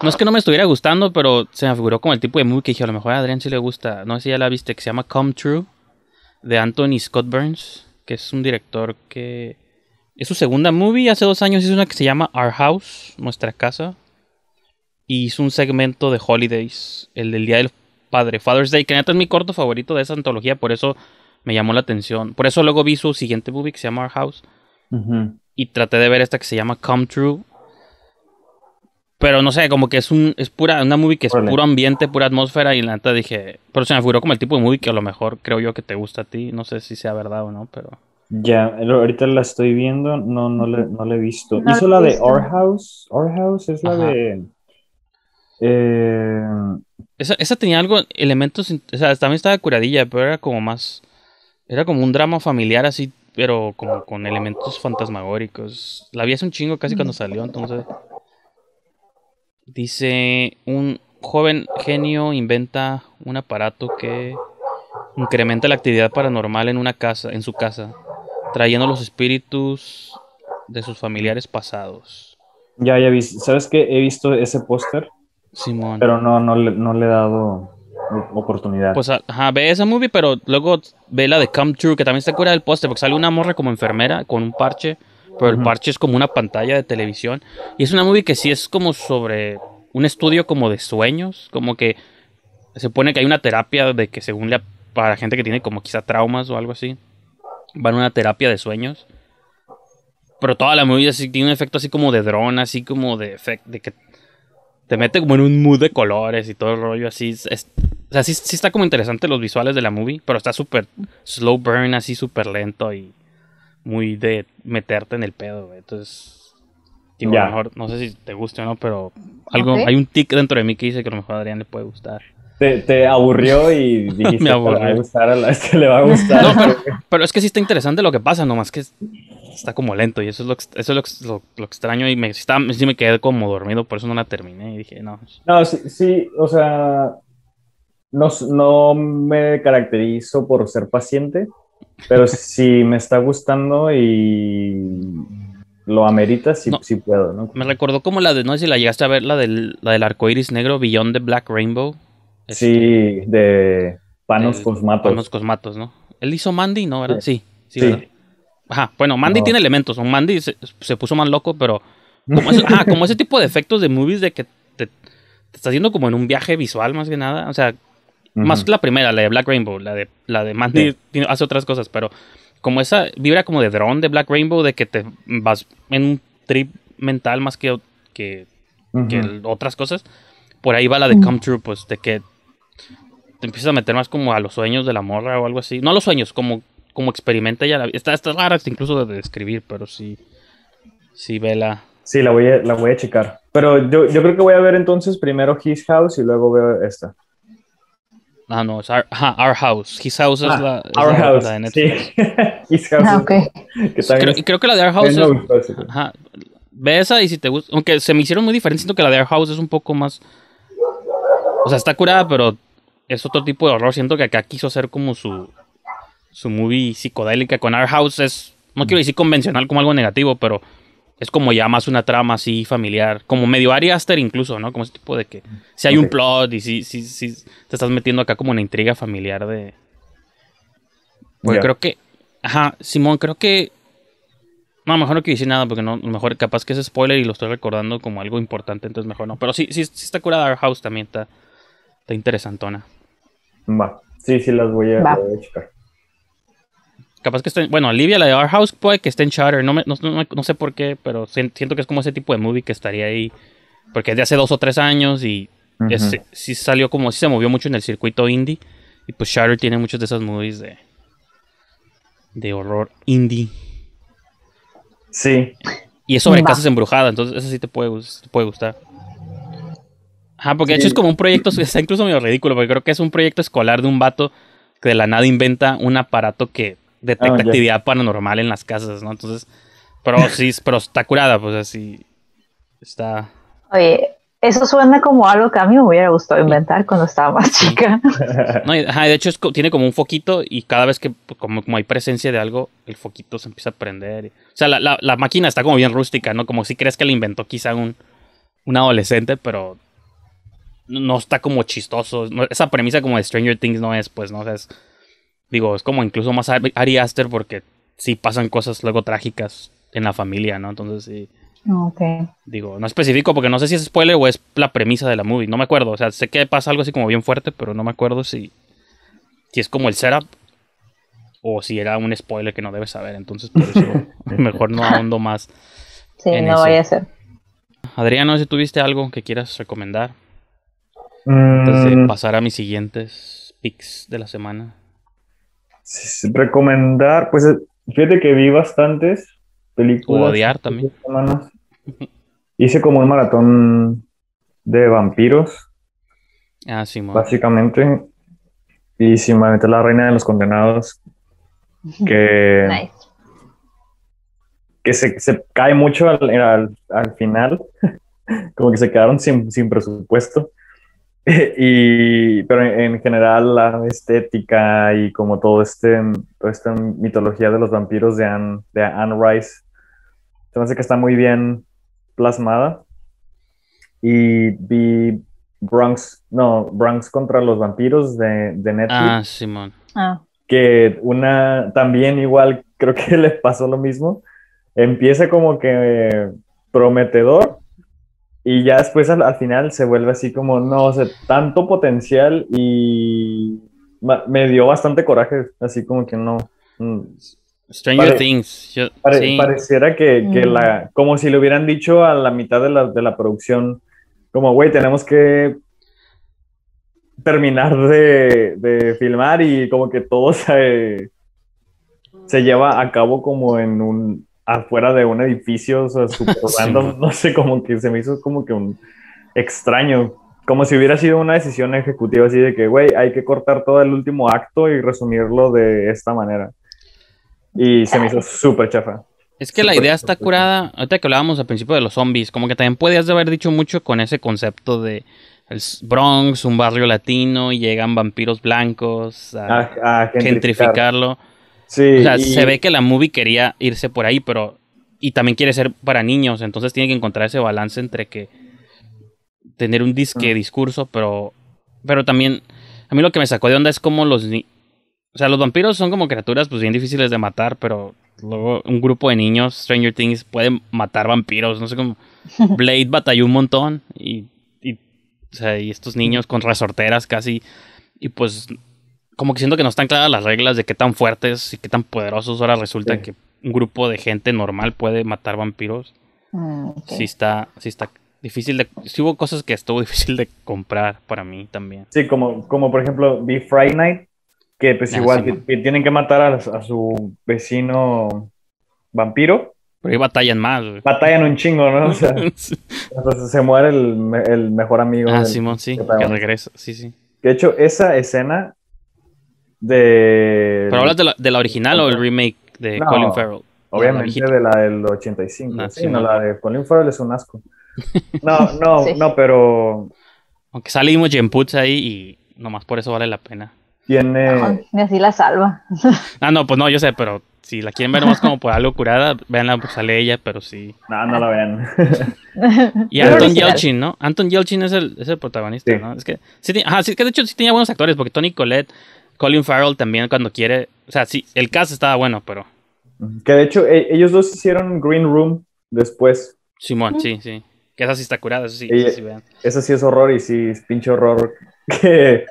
No es que no me estuviera gustando, pero se me figuró como el tipo de movie que dije, a lo mejor a Adrián sí le gusta, no sé si ya la viste, que se llama Come True de Anthony Scott Burns, que es un director que es su segunda movie. Hace dos años hizo una que se llama Our House, Nuestra Casa. Y hizo un segmento de Holidays, el del Día del Padre, Father's Day, que es mi corto favorito de esa antología, por eso me llamó la atención. Por eso luego vi su siguiente movie que se llama Our House. Y traté de ver esta que se llama Come True. Pero no sé, como que es un es pura una movie que es puro ambiente, pura atmósfera y la neta dije, pero se me figuró como el tipo de movie que a lo mejor creo yo que te gusta a ti, no sé si sea verdad o no, pero ya, ahorita la estoy viendo, no no le, no la he visto. Hizo la de Our House, Our House es la de eh, esa, esa tenía algo elementos, o sea, también estaba curadilla, pero era como más era como un drama familiar así, pero como con elementos fantasmagóricos. La vi hace un chingo casi cuando mm. salió, entonces Dice, un joven genio inventa un aparato que incrementa la actividad paranormal en una casa, en su casa, trayendo los espíritus de sus familiares pasados. Ya, ya vi, ¿sabes qué? He visto ese póster. Simón. Pero no, no, no le he dado oportunidad. Pues ajá, ve esa movie, pero luego ve la de Come True, que también está cura del póster, porque sale una morra como enfermera con un parche pero el parche es como una pantalla de televisión. Y es una movie que sí es como sobre un estudio como de sueños, como que se pone que hay una terapia de que según la, para gente que tiene como quizá traumas o algo así, van a una terapia de sueños. Pero toda la movie así, tiene un efecto así como de drone, así como de efecto, de que te mete como en un mood de colores y todo el rollo así. Es, o sea, sí, sí está como interesante los visuales de la movie, pero está súper slow burn, así súper lento y muy de meterte en el pedo, Entonces, no sé si te guste o no, pero algo, hay un tic dentro de mí que dice que a lo mejor a Adrián le puede gustar. Te, te aburrió y dijiste aburrió. que le va a gustar la que le va a gustar. pero, es que sí está interesante lo que pasa, nomás que está como lento y eso es lo, eso es lo, lo, extraño y me, está, sí me quedé como dormido, por eso no la terminé y dije, no. No, sí, sí o sea, no, no me caracterizo por ser paciente, pero si me está gustando y lo ameritas sí, no, puedo, ¿no? Me recordó como la de, no sé si la llegaste a ver, la del, la arco iris negro, Beyond the Black Rainbow. sí, este, de Panos Cosmatos. Panos Cosmatos, ¿no? Él hizo Mandy, ¿no? Sí, sí, Ajá, bueno, Mandy tiene elementos. Mandy se, puso más loco, pero como ese, como ese tipo de efectos de movies de que te, estás haciendo como en un viaje visual más que nada. O sea, más la primera, la de Black Rainbow, la de, la de más hace otras cosas, pero como esa vibra como de Drone de Black Rainbow, de que te vas en un trip mental más que, que, otras cosas, por ahí va la de Come True, pues de que te empiezas a meter más como a los sueños de la morra o algo así. No a los sueños, como, como experimenta ya La, está, está rara incluso de describir, pero sí, sí vela. Sí, la voy a, la voy a checar. Pero yo, yo creo que voy a ver entonces primero His House y luego veo esta. Ah, no, es our, House. His House es ah, la. Es our House. de Sí. His House. Ah, ok. creo, que la de Our House. Es, ve esa y si te gusta. Aunque se me hicieron muy diferentes, siento que la de Our House es un poco más. O sea, está curada, pero es otro tipo de horror. Siento que acá quiso hacer como su. Su movie psicodélica con Our House. Es. No quiero decir convencional como algo negativo, pero es como ya más una trama así familiar, como medio Ari incluso, ¿no? Como ese tipo de que si hay un plot y si, si, si te estás metiendo acá como una intriga familiar de... Bueno, creo que... Ajá, Simón, creo que... No, mejor no quiero decir nada porque no, mejor capaz que es spoiler y lo estoy recordando como algo importante, entonces mejor no. Pero sí, sí, sí está curada Our House también, está, está interesantona. Va, sí, sí las voy a, voy a Capaz que esté. Bueno, Olivia, la de Our House, puede que esté en Charter. No, sé por qué, pero siento que es como ese tipo de movie que estaría ahí. Porque es de hace dos o tres años y sí salió como. Sí se movió mucho en el circuito indie. Y pues Charter tiene muchos de esos movies de. de horror indie. Sí. Y es sobre casas embrujadas, entonces eso sí te puede, te puede gustar. Ajá, porque de hecho es como un proyecto, está incluso medio ridículo, porque creo que es un proyecto escolar de un vato que de la nada inventa un aparato que detecta ah, actividad paranormal en las casas, ¿no? Entonces, pero sí, pero está curada, pues así está. Oye, eso suena como algo que a mí me hubiera gustado inventar cuando estaba más chica. de hecho tiene como un foquito y cada vez que pues, como, hay presencia de algo, el foquito se empieza a prender. o sea, la, máquina está como bien rústica, ¿no? Como si crees que la inventó quizá un, adolescente, pero no está como chistoso. esa premisa como de Stranger Things no es, pues, ¿no? O sea, es digo, es como incluso más Ari Aster porque sí pasan cosas luego trágicas en la familia, ¿no? Entonces sí. Okay. Digo, no específico porque no sé si es spoiler o es la premisa de la movie, no me acuerdo. O sea, sé que pasa algo así como bien fuerte, pero no me acuerdo si, si es como el setup o si era un spoiler que no debes saber. Entonces, por eso mejor no ahondo más. Sí, no vaya a ser. Adriano, si tuviste algo que quieras recomendar. Mm. pasar a mis siguientes picks de la semana. Recomendar, pues eh, fíjate que vi bastantes películas. también. Hice como un maratón de vampiros. Ah, Básicamente. Y si me la reina de los condenados. Que. Que se, cae mucho al, al, al final. como que se quedaron sin, sin presupuesto. y, pero en, general la estética y como todo este, toda esta mitología de los vampiros de Anne, de Anne Rice, se me hace que está muy bien plasmada. Y vi Bronx, no, Bronx contra los vampiros de, de Netflix. Ah, Simón. Ah. Que una, también igual creo que le pasó lo mismo. Empieza como que eh, prometedor y ya después al, final se vuelve así como, no, sé, tanto potencial y me dio bastante coraje, así como que no. Mm. Stranger Things. Pareciera que, mm. la, como si le hubieran dicho a la mitad de la, producción, como, güey, tenemos que terminar de, de, filmar y como que todo se, se lleva a cabo como en un afuera de un edificio, o sea, super random, no sé, como que se me hizo como que un extraño, como si hubiera sido una decisión ejecutiva así de que, güey, hay que cortar todo el último acto y resumirlo de esta manera. Y se me hizo ah. súper chafa. Es que la idea está curada, ahorita que hablábamos al principio de los zombies, como que también podías haber dicho mucho con ese concepto de el Bronx, un barrio latino, y llegan vampiros blancos a gentrificarlo. O sea, se ve que la movie quería irse por ahí, pero. Y también quiere ser para niños, entonces tiene que encontrar ese balance entre que. Tener un disque ah. discurso, pero. Pero también. A mí lo que me sacó de onda es como los. O sea, los vampiros son como criaturas, pues bien difíciles de matar, pero luego un grupo de niños, Stranger Things, pueden matar vampiros, no sé cómo. Blade batalló un montón y, y, o sea, y estos niños con resorteras casi. Y pues como que siento que no están claras las reglas de qué tan fuertes y qué tan poderosos ahora resulta que un grupo de gente normal puede matar vampiros. Mm, sí está, sí está difícil de... Sí hubo cosas que estuvo difícil de comprar para mí también. Sí, como, como por ejemplo be Friday Night, que pues ah, igual que, tienen que matar a, su vecino vampiro. Pero ahí batallan más. Batallan un chingo, ¿no? O sea, se muere el, el, mejor amigo. Ah, Simón, sí, que regresa, sí, sí. De hecho, esa escena de... Pero hablas de la, de la original o el remake de Colin Farrell. Obviamente de la del 85. Ah, no, sí, no, la de Colin Farrell es un asco. No, no, no, pero. Aunque salimos Jim Putz ahí y nomás por eso vale la pena. Tiene. Y así la salva. Ah, no, pues no, yo sé, pero si la quieren ver más como por algo curada, veanla, pues sale ella, pero sí. No, no la vean. y Anton Yelchin, ¿no? Anton Yelchin es el, protagonista, ¿no? Es que, sí, es que de hecho sí tenía buenos actores, porque Tony Colette Colin Farrell también cuando quiere. O sea, sí, el cast estaba bueno, pero. Que de hecho, e, ellos dos hicieron Green Room después. Simón, sí, sí. Que esa sí está curada, eso sí. eso sí sí es horror y sí, es pinche horror. Que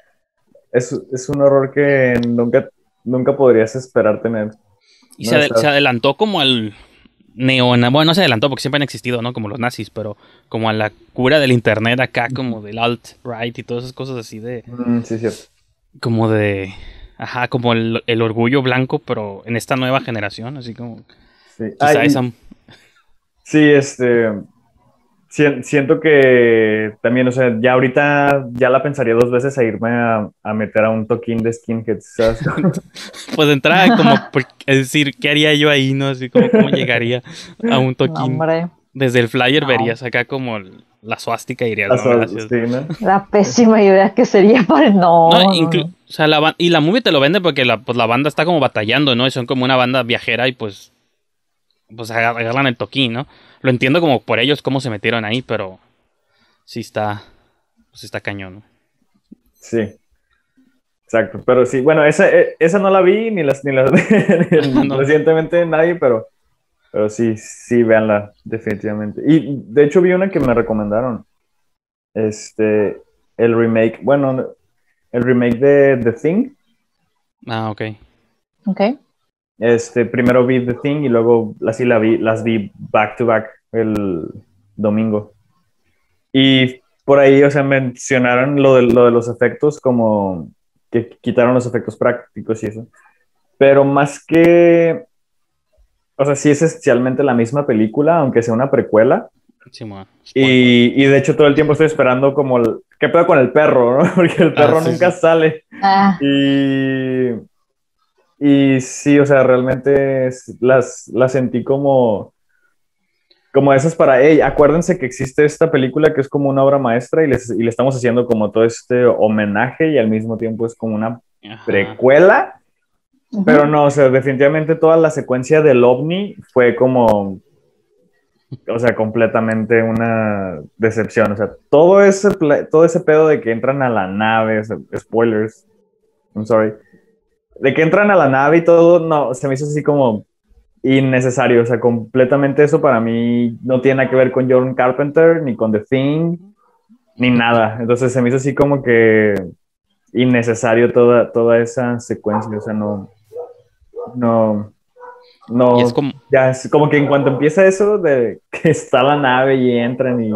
es, un horror que nunca, nunca podrías esperar tener. Y se, adelantó como al neona. Bueno, no se adelantó porque siempre han existido, ¿no? Como los nazis, pero como a la cura del internet acá, como del alt-right y todas esas cosas así de. sí, cierto como de, ajá, como el, orgullo blanco, pero en esta nueva generación, así como... Sí, sí este, siento que también, o sea, ya ahorita ya la pensaría dos veces a irme a, meter a un toquín de que ¿sabes? pues entrar como, pues, es decir, ¿qué haría yo ahí, no? Así como, ¿cómo llegaría a un toquín? Desde el flyer verías acá como el, la suástica iría la, la pésima idea que sería para no, no o sea, y la movie te lo vende porque pues, la, banda está como batallando no y son como una banda viajera y pues pues agarran el toquín no lo entiendo como por ellos cómo se metieron ahí pero sí está pues está cañón sí exacto pero sí bueno eh, esa, no la vi ni las ni las recientemente nadie pero pero sí, sí, véanla, definitivamente. Y de hecho vi una que me recomendaron. Este, el remake, bueno, el remake de The Thing. Ah, ok. Ok. Este, primero vi The Thing y luego así la vi, las vi back to back el domingo. Y por ahí, o sea, mencionaron lo lo de los efectos, como que quitaron los efectos prácticos y eso. Pero más que o sea, sí es esencialmente la misma película, aunque sea una precuela. y, y, de hecho todo el tiempo estoy esperando como el, qué pedo con el perro, Porque el ah, perro nunca sale. Ah. Y, y sí, o sea, realmente las, las sentí como, como esas para, ella. acuérdense que existe esta película que es como una obra maestra y, le estamos haciendo como todo este homenaje y al mismo tiempo es como una precuela pero no, o sea, definitivamente toda la secuencia del ovni fue como, o sea, completamente una decepción. O sea, todo ese, todo ese pedo de que entran a la nave, spoilers, I'm sorry, de que entran a la nave y todo, no, se me hizo así como innecesario. O sea, completamente eso para mí no tiene nada que ver con John Carpenter, ni con The Thing, ni nada. Entonces se me hizo así como que innecesario toda, toda esa secuencia. O sea, no, no. No. Ya, es como que en cuanto empieza eso de que está la nave y entran y.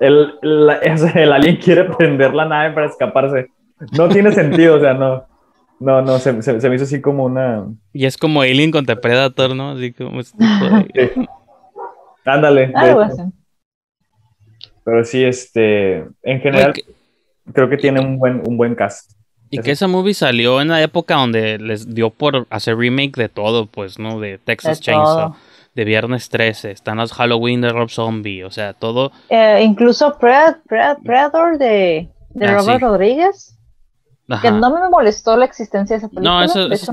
El, alien quiere prender la nave para escaparse. No tiene sentido, o sea, no. No, no, se, me hizo así como una. Y es como Alien contra Predator, ¿no? Así como. Este Ándale. Pero sí, este. En general, creo que tiene un buen, un buen cast. Y que esa movie salió en la época donde les dio por hacer remake de todo, pues, ¿no? De Texas Chainsaw, de Viernes 13, están los Halloween de Rob Zombie, o sea, todo. Eh, incluso Predator mm. de, ah, Robert Rodriguez, Que no me molestó la existencia de esa película. No, eso, está,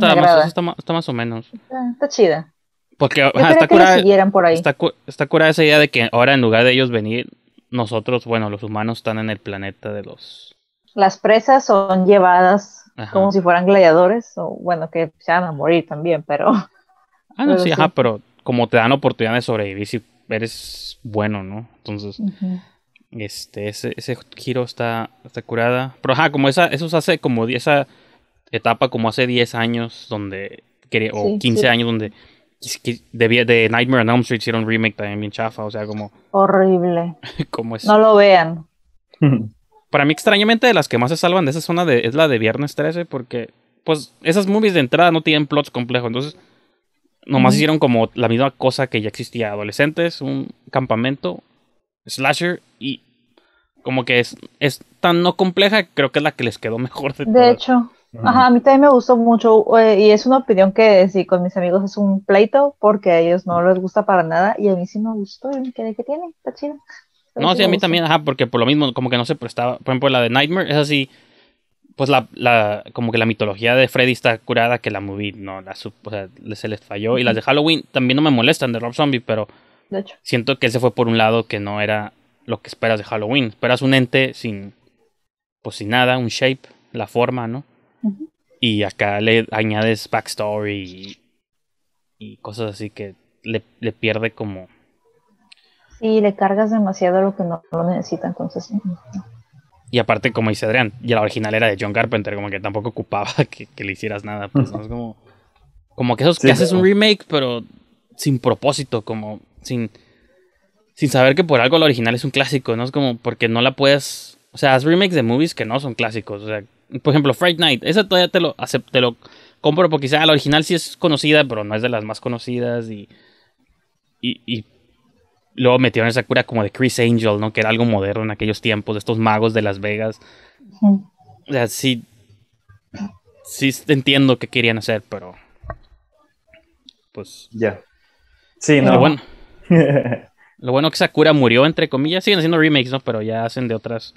más, o menos. Está, chida. Porque está curada esa idea de que ahora en lugar de ellos venir, nosotros, bueno, los humanos están en el planeta de los las presas son llevadas como si fueran gladiadores, o bueno, que se van a morir también, pero... Ah, no, sí, ajá, pero como te dan oportunidad de sobrevivir si eres bueno, ¿no? Entonces, este, ese, ese giro está, está curada. Pero ajá, como esa, eso hace como esa etapa como hace 10 años donde, o 15 años donde de, de Nightmare on Elm Street hicieron remake también bien chafa, o sea, como... Horrible. como No lo vean. Para mí, extrañamente, de las que más se salvan de esa zona es la de Viernes 13, porque, pues, esas movies de entrada no tienen plots complejos. Entonces, nomás hicieron como la misma cosa que ya existía: adolescentes, un campamento, slasher, y como que es, es tan no compleja, creo que es la que les quedó mejor. De, hecho, a mí también me gustó mucho eh, y es una opinión que sí, con mis amigos es un pleito porque a ellos no les gusta para nada y a mí sí me gustó y me que tiene, está chido. No, sí, a mí también, ajá, porque por lo mismo, como que no se prestaba. Por ejemplo, la de Nightmare es así. Pues la, la como que la mitología de Freddy está curada que la movie no la o sea, se les falló. Y las de Halloween también no me molestan de Rob Zombie, pero siento que ese fue por un lado que no era lo que esperas de Halloween. Esperas un ente sin, pues sin nada, un shape, la forma, ¿no? Y acá le añades backstory y, y cosas así que le, le pierde como y le cargas demasiado lo que no lo necesita, entonces. Y aparte, como dice Adrián, ya la original era de John Carpenter, como que tampoco ocupaba que, le hicieras nada. Pues, es como, como que, esos, que haces un remake, pero sin propósito, como sin, sin saber que por algo la original es un clásico, ¿no? Es como porque no la puedes. O sea, haz remakes de movies que no son clásicos. O sea, por ejemplo, Fright Night, esa todavía te lo, lo compro porque quizá la original sí es conocida, pero no es de las más conocidas Y, y, Luego metieron esa cura como de Chris Angel, ¿no? Que era algo moderno en aquellos tiempos, de estos magos de Las Vegas. O sea, sí. Sí entiendo que querían hacer, pero. Pues. Ya. Sí, no. Lo bueno, lo bueno que esa cura murió, entre comillas. Siguen haciendo remakes, ¿no? Pero ya hacen de otras.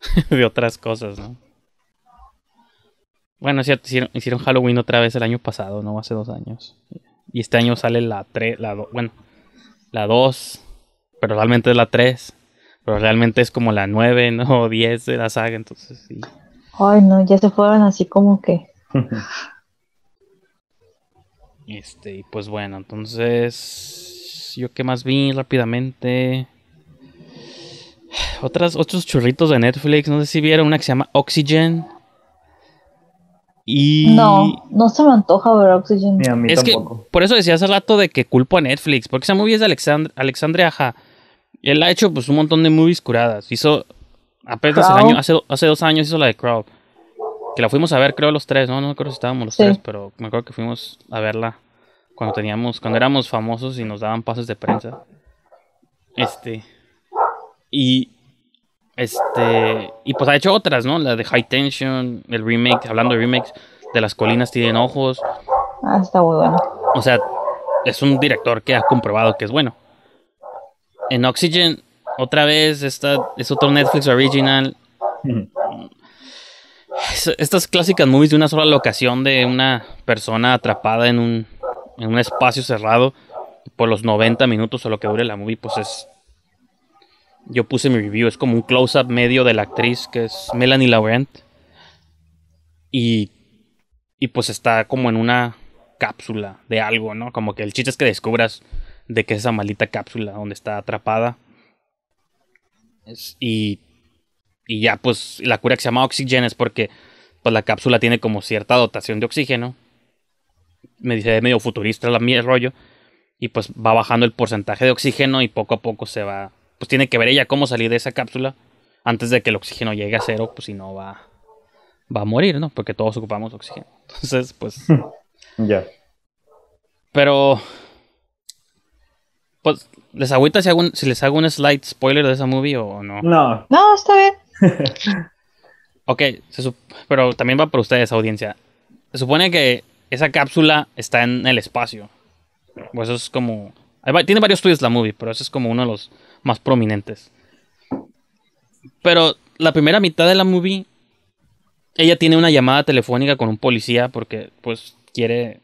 de otras cosas, ¿no? Bueno, es cierto, hicieron, hicieron, Halloween otra vez el año pasado, ¿no? Hace dos años. Y este año sale la 3, la bueno, la 2 pero realmente es la 3. Pero realmente es como la 9, O 10 de la saga, entonces sí. Ay, no, ya se fueron así como que. este, y pues bueno, entonces. Yo qué más vi rápidamente. Otras, otros churritos de Netflix, no sé si vieron una que se llama Oxygen. Y... No, no se me antoja ver Oxygen. es que por eso decía hace rato de que culpo a Netflix, porque esa movie es de Alexandria Aja, él ha hecho pues un montón de movies curadas. Hizo apenas hace, dos años hizo la de Crow. Que la fuimos a ver, creo, los tres, ¿no? No me acuerdo si estábamos los tres, pero me acuerdo que fuimos a verla cuando teníamos, cuando éramos famosos y nos daban pases de prensa. Este. Y. Este. Y pues ha hecho otras, ¿no? La de High Tension, el remake, hablando de remakes, de Las Colinas Tienen Ojos. Ah, está muy bueno. O sea, es un director que ha comprobado que es bueno en Oxygen, otra vez, esta, es otro Netflix original. estas clásicas movies de una sola locación de una persona atrapada en un, en un espacio cerrado por los 90 minutos o lo que dure la movie, pues es. Yo puse mi review, es como un close-up medio de la actriz que es Melanie Laurent. Y, y pues está como en una cápsula de algo, ¿no? Como que el chiste es que descubras de que esa maldita cápsula donde está atrapada. y, y ya, pues la cura que se llama Oxygen es porque pues, la cápsula tiene como cierta dotación de oxígeno. Me dice medio futurista la rollo. Y pues va bajando el porcentaje de oxígeno y poco a poco se va. Pues tiene que ver ella cómo salir de esa cápsula antes de que el oxígeno llegue a cero, pues si no va, va a morir, ¿no? Porque todos ocupamos oxígeno. Entonces, pues. Ya. Pero pues, ¿les agüita si, les hago un slide spoiler de esa movie o no? No. No, está bien. ok, pero también va para ustedes, audiencia. Se supone que esa cápsula está en el espacio. Pues eso es como. Tiene varios estudios la movie, pero ese es como uno de los más prominentes. Pero la primera mitad de la movie, ella tiene una llamada telefónica con un policía porque, pues, quiere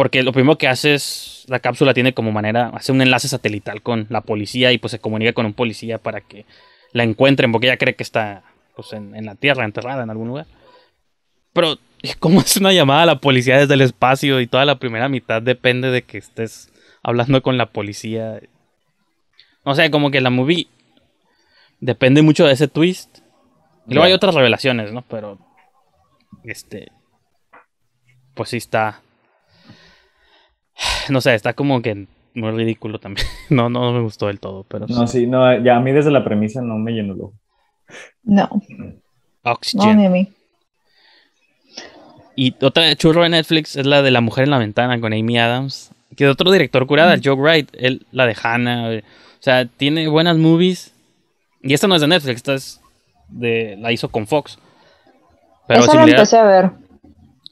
porque lo primero que hace es, la cápsula tiene como manera, hace un enlace satelital con la policía y pues se comunica con un policía para que la encuentren, porque ella cree que está pues, en, la Tierra, enterrada en algún lugar. Pero, ¿cómo es una llamada a la policía desde el espacio? Y toda la primera mitad depende de que estés hablando con la policía. No sé, sea, como que la movie depende mucho de ese twist. Y luego hay otras revelaciones, ¿no? Pero, este, pues sí está, no sé, está como que muy ridículo también. No, no, me gustó del todo, pero... No, sí, no, ya a mí desde la premisa no me llenó ojo. No. Oxygen. No, Y otra churro de Netflix es la de La Mujer en la Ventana con Amy Adams, que de otro director curada, mm. Joe Wright, él, la de Hannah. Eh, o sea, tiene buenas movies. Y esta no es de Netflix, esta es de, la hizo con Fox. Pero Esa la empecé a ver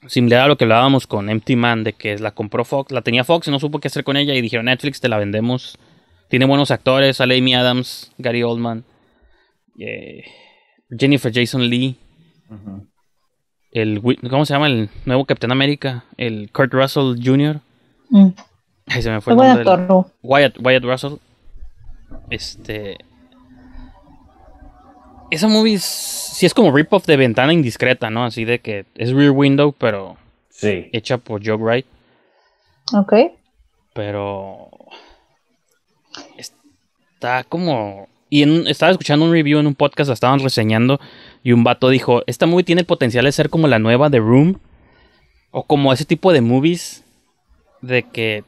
similar a lo que hablábamos con Empty Man, de que la compró Fox, la tenía Fox y no supo qué hacer con ella y dijeron Netflix, te la vendemos. Tiene buenos actores, sale Amy Adams, Gary Oldman, eh, Jennifer Jason Lee, el, ¿cómo se llama? El nuevo Capitán América, el Kurt Russell Jr. Mm. se me fue el Wyatt, Wyatt Russell. Este, esa movie sí es como rip-off de Ventana Indiscreta, ¿no? Así de que es Rear Window, pero sí. hecha por Joe Wright. Ok. Pero. Está como. Y estaba escuchando un review en un podcast, la estaban reseñando, y un vato dijo: Esta movie tiene potencial de ser como la nueva The Room, o como ese tipo de movies de que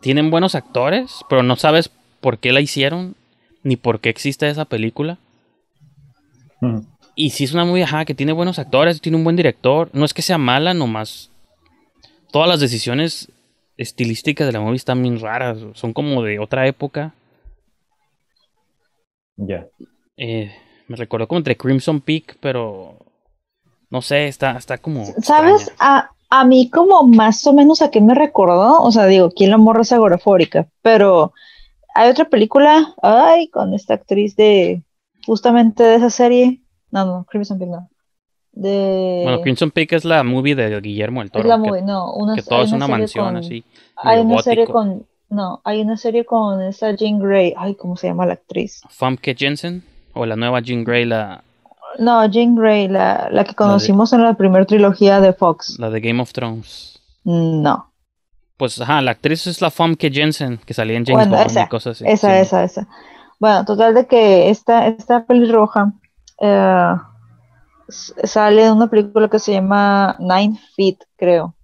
tienen buenos actores, pero no sabes por qué la hicieron, ni por qué existe esa película. Y si es una movie ajá, que tiene buenos actores, tiene un buen director. No es que sea mala, nomás. Todas las decisiones estilísticas de la movie están bien raras. Son como de otra época. Ya. Eh, me recordó como entre Crimson Peak, pero. No sé, está, está como. ¿Sabes? A, mí, como más o menos a qué me recordó. O sea, digo, ¿quién la morra es agorafórica? Pero hay otra película. Ay, con esta actriz de justamente de esa serie. No, no, Crimson Peak no. De... Bueno, Crimson Peak es la movie de Guillermo el Toro. Es la movie, no. Una, todo es una, mansión así. Hay una serie con. No, hay una serie con esa Jean Grey. Ay, ¿cómo se llama la actriz? Famke Jensen. O la nueva Jean Grey, la. No, Jean Grey, la, la que conocimos en la primera trilogía de Fox. La de Game of Thrones. No. Pues, ajá, la actriz es la Famke Jensen, que salía en James Bond y cosas así. Esa, esa, esa. Bueno, total de que esta, esta pelirroja eh, sale de una película que se llama Nine Feet, creo,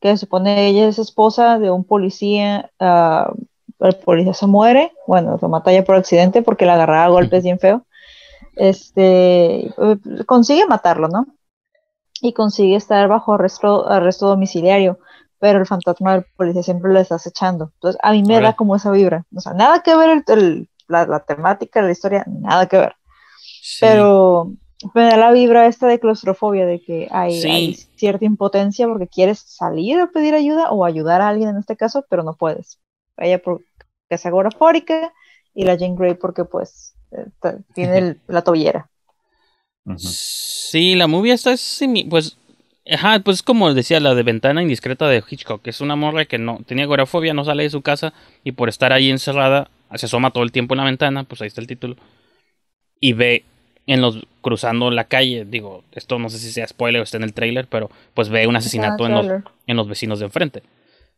que se supone ella es esposa de un policía, ah, el policía se muere, bueno, lo mata ya por accidente porque la agarraba a golpes bien feo, este, eh, consigue matarlo, ¿no? Y consigue estar bajo arresto, arresto domiciliario pero el fantasma del policía siempre lo está acechando. Entonces, a mí me da como esa vibra. O sea, nada que ver la, la, temática, la historia, nada que ver. Pero me da la vibra esta de claustrofobia, de que hay, cierta impotencia porque quieres salir a pedir ayuda o ayudar a alguien en este caso, pero no puedes. Ella porque es agorafórica y la Jane Grey porque pues eh, tiene la tobillera. Sí, la movie esta es, pues Ajá, pues como decía la de Ventana Indiscreta de Hitchcock, que es una morra que no tenía agorafobia, no sale de su casa y por estar ahí encerrada se asoma todo el tiempo en la ventana, pues ahí está el título, y ve en los cruzando la calle, digo, esto no sé si sea spoiler o está en el trailer, pero pues ve un asesinato en los, vecinos de enfrente.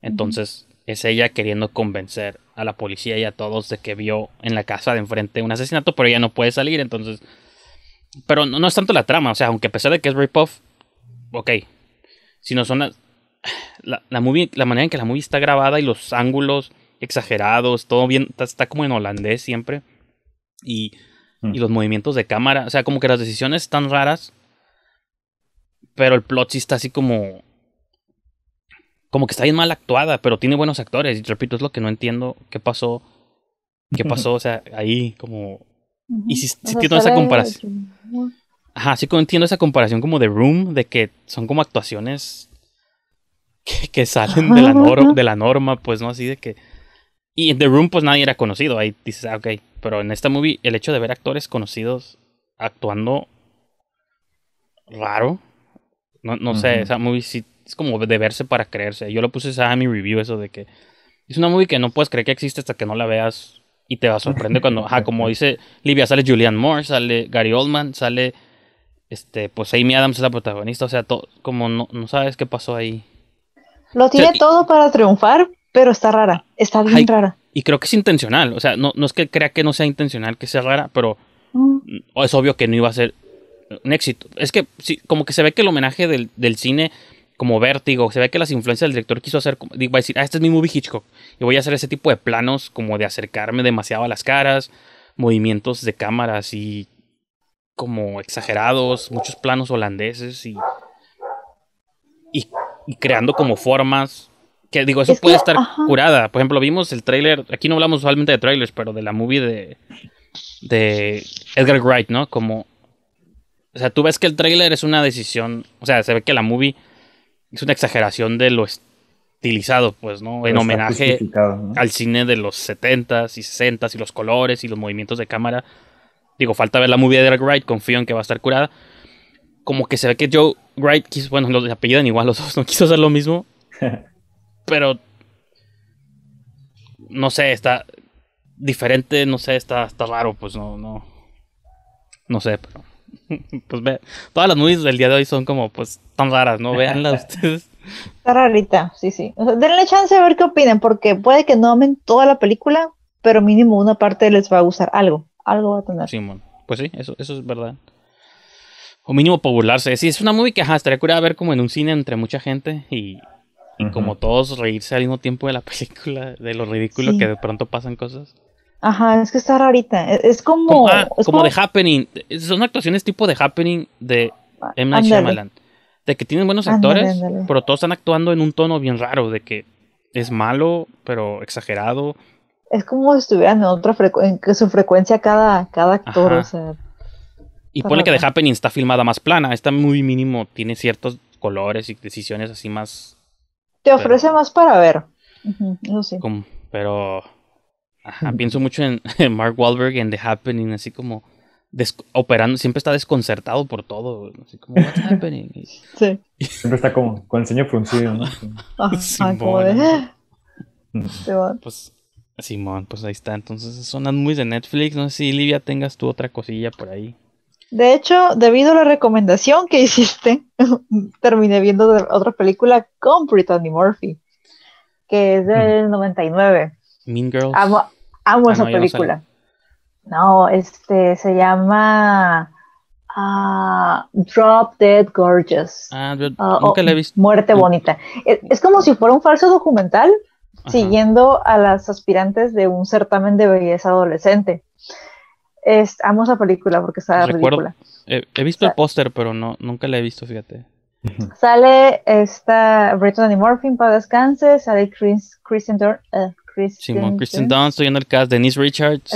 Entonces es ella queriendo convencer a la policía y a todos de que vio en la casa de enfrente un asesinato, pero ella no puede salir, entonces... Pero no, es tanto la trama, o sea, aunque a pesar de que es Ripoff, ok, no son las, la, la, manera en que la movie está grabada y los ángulos exagerados, todo bien, está, como en holandés siempre. Y, mm. los movimientos de cámara, o sea, como que las decisiones están raras, pero el plot sí está así como... Como que está bien mal actuada, pero tiene buenos actores. Y repito, es lo que no entiendo. ¿Qué pasó? ¿Qué pasó? O sea, ahí como... Y si, si tiene esa comparación... Ajá, sí entiendo esa comparación como de Room, de que son como actuaciones que, salen de la, de la norma, pues, ¿no? Así de que... Y en The Room, pues, nadie era conocido. Ahí dices, ah, ok. Pero en esta movie, el hecho de ver actores conocidos actuando raro, no, no sé, esa movie sí es como de verse para creerse. Yo lo puse esa en mi review, eso de que... Es una movie que no puedes creer que existe hasta que no la veas y te va a sorprender cuando, ajá, como dice Livia, sale Julian Moore, sale Gary Oldman, sale este, pues Amy Adams es la protagonista, o sea, todo, como no, sabes qué pasó ahí. Lo tiene todo para triunfar, pero está rara, está bien rara. Y creo que es intencional, o sea, no, no, es que crea que no sea intencional que sea rara, pero mm. es obvio que no iba a ser un éxito. Es que sí, como que se ve que el homenaje del, cine como vértigo, se ve que las influencias del director quiso hacer, va a decir, ah, este es mi movie Hitchcock, y voy a hacer ese tipo de planos como de acercarme demasiado a las caras, movimientos de cámaras y como exagerados, muchos planos holandeses y, creando como formas. Que digo, eso puede estar curada. Por ejemplo, vimos el tráiler, aquí no hablamos solamente de trailers, pero de la movie de, de Edgar Wright, ¿no? Como... O sea, tú ves que el tráiler es una decisión, o sea, se ve que la movie es una exageración de lo estilizado, pues, ¿no? en homenaje al cine de los 70s y 60s y los colores y los movimientos de cámara. Digo, falta ver la movie de Derek Wright, confío en que va a estar curada. Como que se ve que Joe Wright quiso, bueno, los apellidan igual los dos, no quiso hacer lo mismo. pero no sé, está diferente, no sé, está, está raro, pues no, no. No sé, pero. Pues ve, todas las movies del día de hoy son como, pues, tan raras, ¿no? Veanlas ustedes. Está rarita, sí, sí. denle chance a ver qué opinan, porque puede que no amen toda la película, pero mínimo una parte les va a gustar algo algo va a tener. Sí, Pues sí, eso, eso es verdad. O mínimo para burlarse. Sí, es una movie que ajá, estaría curada ver como en un cine entre mucha gente y, como todos reírse al mismo tiempo de la película, de lo ridículo que de pronto pasan cosas. Ajá, es que está rarita. E, es, como. Ah, es como, de Happening. Son actuaciones tipo de Happening de M. Night De que tienen buenos actores, pero todos están actuando en un tono bien raro. De que es malo, pero exagerado es como si estuvieran en otra frecuencia, que su frecuencia cada, cada actor, o sea. Y pone que The Happening está filmada más plana, está muy mínimo, tiene ciertos colores y decisiones así más. Te ofrece más para ver. eso sí. pero. pienso mucho en, Mark Wahlberg en The Happening, así como operando, siempre está desconcertado por todo, así como, what's happening? sí. Siempre está como con el señor fruncido, ¿no? Pues Simón, pues ahí está. Entonces sonan muy de Netflix. No sé si Livia tengas tú otra cosilla por ahí. De hecho, debido a la recomendación que hiciste, terminé viendo otra película con Brittany Murphy, que es del 99. Mean Girls. Amo, ah, esa película. No, este se llama ah, Drop Dead Gorgeous. Ah, ah nunca oh, Muerte Bonita. es como si fuera un falso documental, siguiendo a las aspirantes de un certamen de belleza adolescente. Es, amo esa película porque está ridícula. he visto el póster, pero no, nunca la he visto, fíjate. Sale esta Brittany Morphin para descanse, sale Chris, Kristen, eh, estoy viendo el cast, Denise Richards.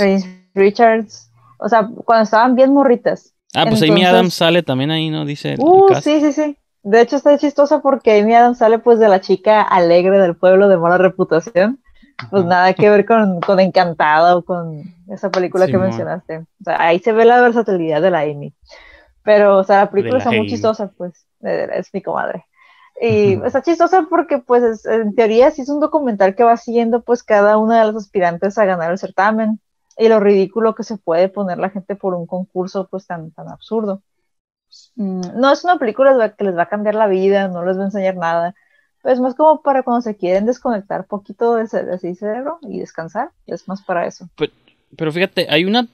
Richards, o sea, cuando estaban bien morritas. Ah, pues Amy Adams sale también ahí, ¿no? Dice. El, uh, sí, sí, sí. De hecho, está chistosa porque Amy Adams sale pues de la chica alegre del pueblo de mala reputación. Pues nada que ver con, con Encantada o con esa película que mencionaste. O sea, ahí se ve la versatilidad de la Amy. Pero, o sea, las son muy chistosa, pues. Es mi comadre. Y está chistosa porque, pues, en teoría sí es un documental que va siguiendo, pues, cada una de las aspirantes a ganar el certamen y lo ridículo que se puede poner la gente por un concurso, pues, tan, tan absurdo. Mm, no es una película que les va a cambiar la vida, no les va a enseñar nada. Es más como para cuando se quieren desconectar poquito de, ese cerebro y descansar. Es más para eso. Pero, fíjate, hay una...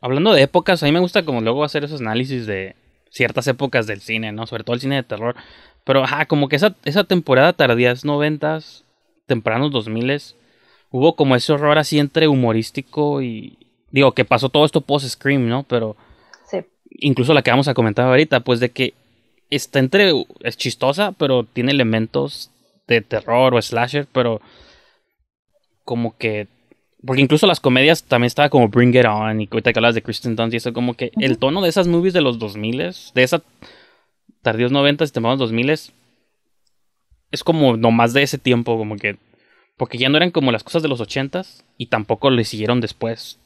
Hablando de épocas, a mí me gusta como luego hacer esos análisis de ciertas épocas del cine, ¿no? Sobre todo el cine de terror. Pero, ajá, como que esa, esa temporada tardías noventas, tempranos dos miles, hubo como ese horror así entre humorístico y... Digo, que pasó todo esto post-Scream, ¿no? Pero incluso la que vamos a comentar ahorita, pues de que está entre, es chistosa, pero tiene elementos de terror o slasher, pero como que porque incluso las comedias también estaba como Bring It On y ahorita que hablas de Kristen Dunst y eso, como que el tono de esas movies de los 2000 de esa tardíos 90 y tempranos 2000 es como nomás de ese tiempo, como que. Porque ya no eran como las cosas de los 80s y tampoco le siguieron después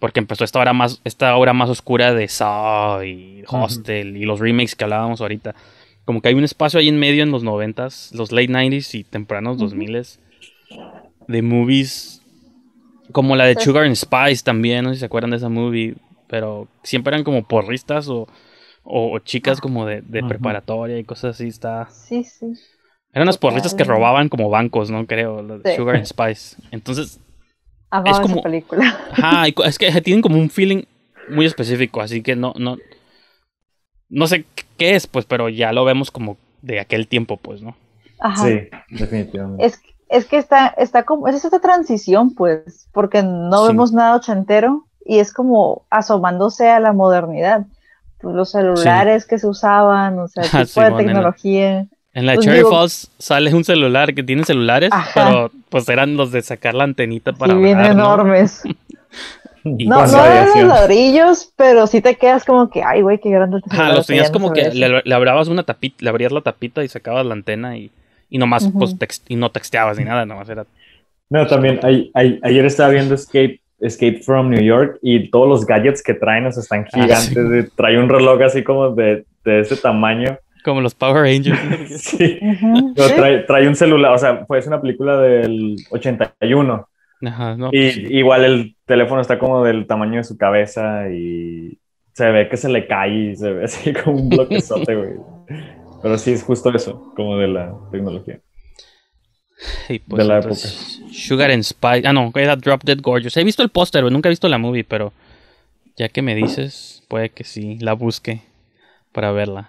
porque empezó esta hora más, esta obra más oscura de Saw y Hostel y los remakes que hablábamos ahorita. Como que hay un espacio ahí en medio en los noventas, los late 90s y tempranos 2000s. miles de movies como la de Sugar and Spice también, no sé si se acuerdan de esa movie, pero siempre eran como porristas o, chicas ah. como de, preparatoria y cosas así, está... Sí, sí. Eran las porristas que robaban como bancos, ¿no? Creo, la de Sugar and Spice. Entonces, es como, película. Ajá, es que tienen como un feeling muy específico, así que no, no, no sé qué es, pues, pero ya lo vemos como de aquel tiempo, pues, ¿no? Ajá. Sí, definitivamente. Es, que está, está como, es esta transición, pues, porque no vemos nada ochentero y es como asomándose a la modernidad. Pues, los celulares que se usaban, o sea, el ah, tipo de tecnología. En la pues Cherry Falls sale un celular que tiene celulares, pero pues eran los de sacar la antenita para. Y bien enormes. ¿no? no, eran los ladrillos, pero sí te quedas como que, ay, güey, qué grande. Ajá, los tenías como que le, una tapita, le abrías la tapita y sacabas la antena y, y nomás, pues, text, y no texteabas ni nada, nomás era. No, también, hay, ayer estaba viendo Escape, Escape from New York y todos los gadgets que traen, o están ah, gigantes. Trae un reloj así como de, de ese tamaño como los Power Rangers. trae, un celular, o sea, pues una película del 81. Ajá, no, y pues igual el teléfono está como del tamaño de su cabeza y se ve que se le cae y se ve así como un bloquezote, güey. Pero sí es justo eso, como de la tecnología. Pues, de la época. Sugar and Spice. Ah, no, era Drop Dead Gorgeous. He visto el póster, nunca he visto la movie, pero ya que me dices, puede que sí, la busque para verla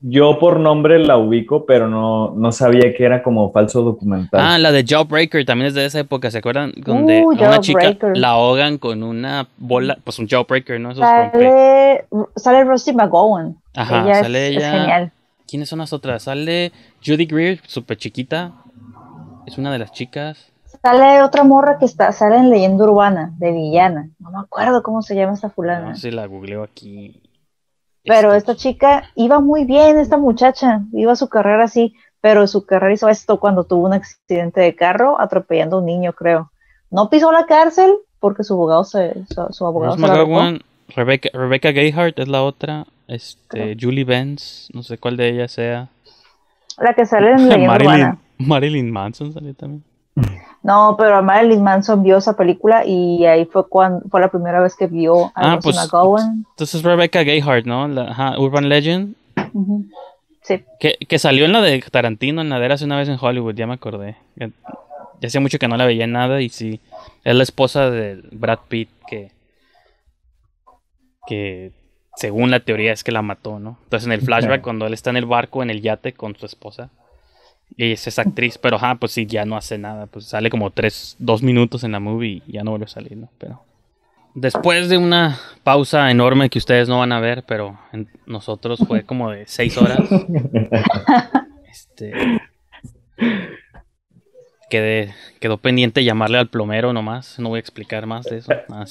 yo, por nombre la ubico, pero no, no sabía que era como falso documental. Ah, la de Jawbreaker también es de esa época, ¿se acuerdan? Donde uh, una chica la ahogan con una bola, pues un Jawbreaker, ¿no? sale, sale Rosie McGowan. Ajá, sale ella. genial. ¿Quiénes son las otras? Sale Judy Greer, súper chiquita. Es una de las chicas. Sale otra morra que está, sale en Leyenda Urbana, de Villana. No me acuerdo cómo se llama esta fulana. No sé, la googleo aquí. Pero este. esta chica iba muy bien, esta muchacha, iba su carrera así, pero su carrera hizo esto cuando tuvo un accidente de carro atropellando a un niño, creo. No pisó la cárcel porque su abogado se, su, Rebecca, Gayhart es la otra, este, Julie Benz, no sé cuál de ellas sea. La que sale en Marilyn, Marilyn Manson salió también. No, pero Marilyn Manson vio esa película y ahí fue cuando fue la primera vez que vio a ah, pues, McGowan. Entonces Rebecca Gayheart, ¿no? La, Urban Legend. Sí. Que, salió en la de Tarantino, en la de hace una vez en Hollywood, ya me acordé. Ya, hacía mucho que no la veía en nada y sí. Es la esposa de Brad Pitt que. que según la teoría es que la mató, ¿no? Entonces en el flashback, cuando él está en el barco, en el yate con su esposa, es esa actriz, pero ja, pues sí, ya no hace nada. Pues sale como tres, dos minutos en la movie y ya no vuelve a salir, ¿no? Pero. Después de una pausa enorme que ustedes no van a ver, pero en nosotros fue como de seis horas. este. Quedé, quedó pendiente llamarle al plomero nomás. No voy a explicar más de eso. Nada,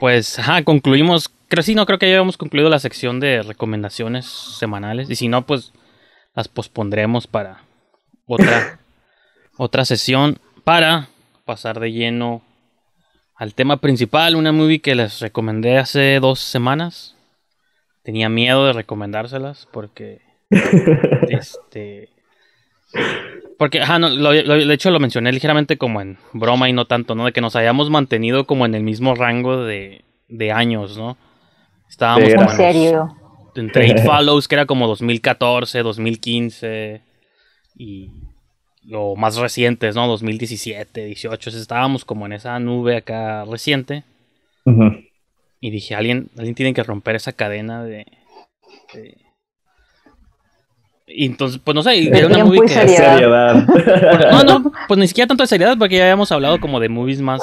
pues concluimos. Creo sí, no creo que habíamos concluido la sección de recomendaciones semanales. Y si no, pues las pospondremos para otra, otra sesión. Para pasar de lleno al tema principal, una movie que les recomendé hace dos semanas. Tenía miedo de recomendárselas porque este porque, ah, no, de hecho lo mencioné ligeramente como en broma y no tanto, ¿no? De que nos hayamos mantenido como en el mismo rango de, años, ¿no? Estábamos como en en Trade Follows, que era como 2014, 2015 y lo más recientes, ¿no? 2017, 18, estábamos como en esa nube acá reciente. Y dije, alguien, alguien tiene que romper esa cadena de y entonces, pues no sé, era una que. Seriedad. no, no, pues ni siquiera tanto de seriedad, porque ya habíamos hablado como de movies más.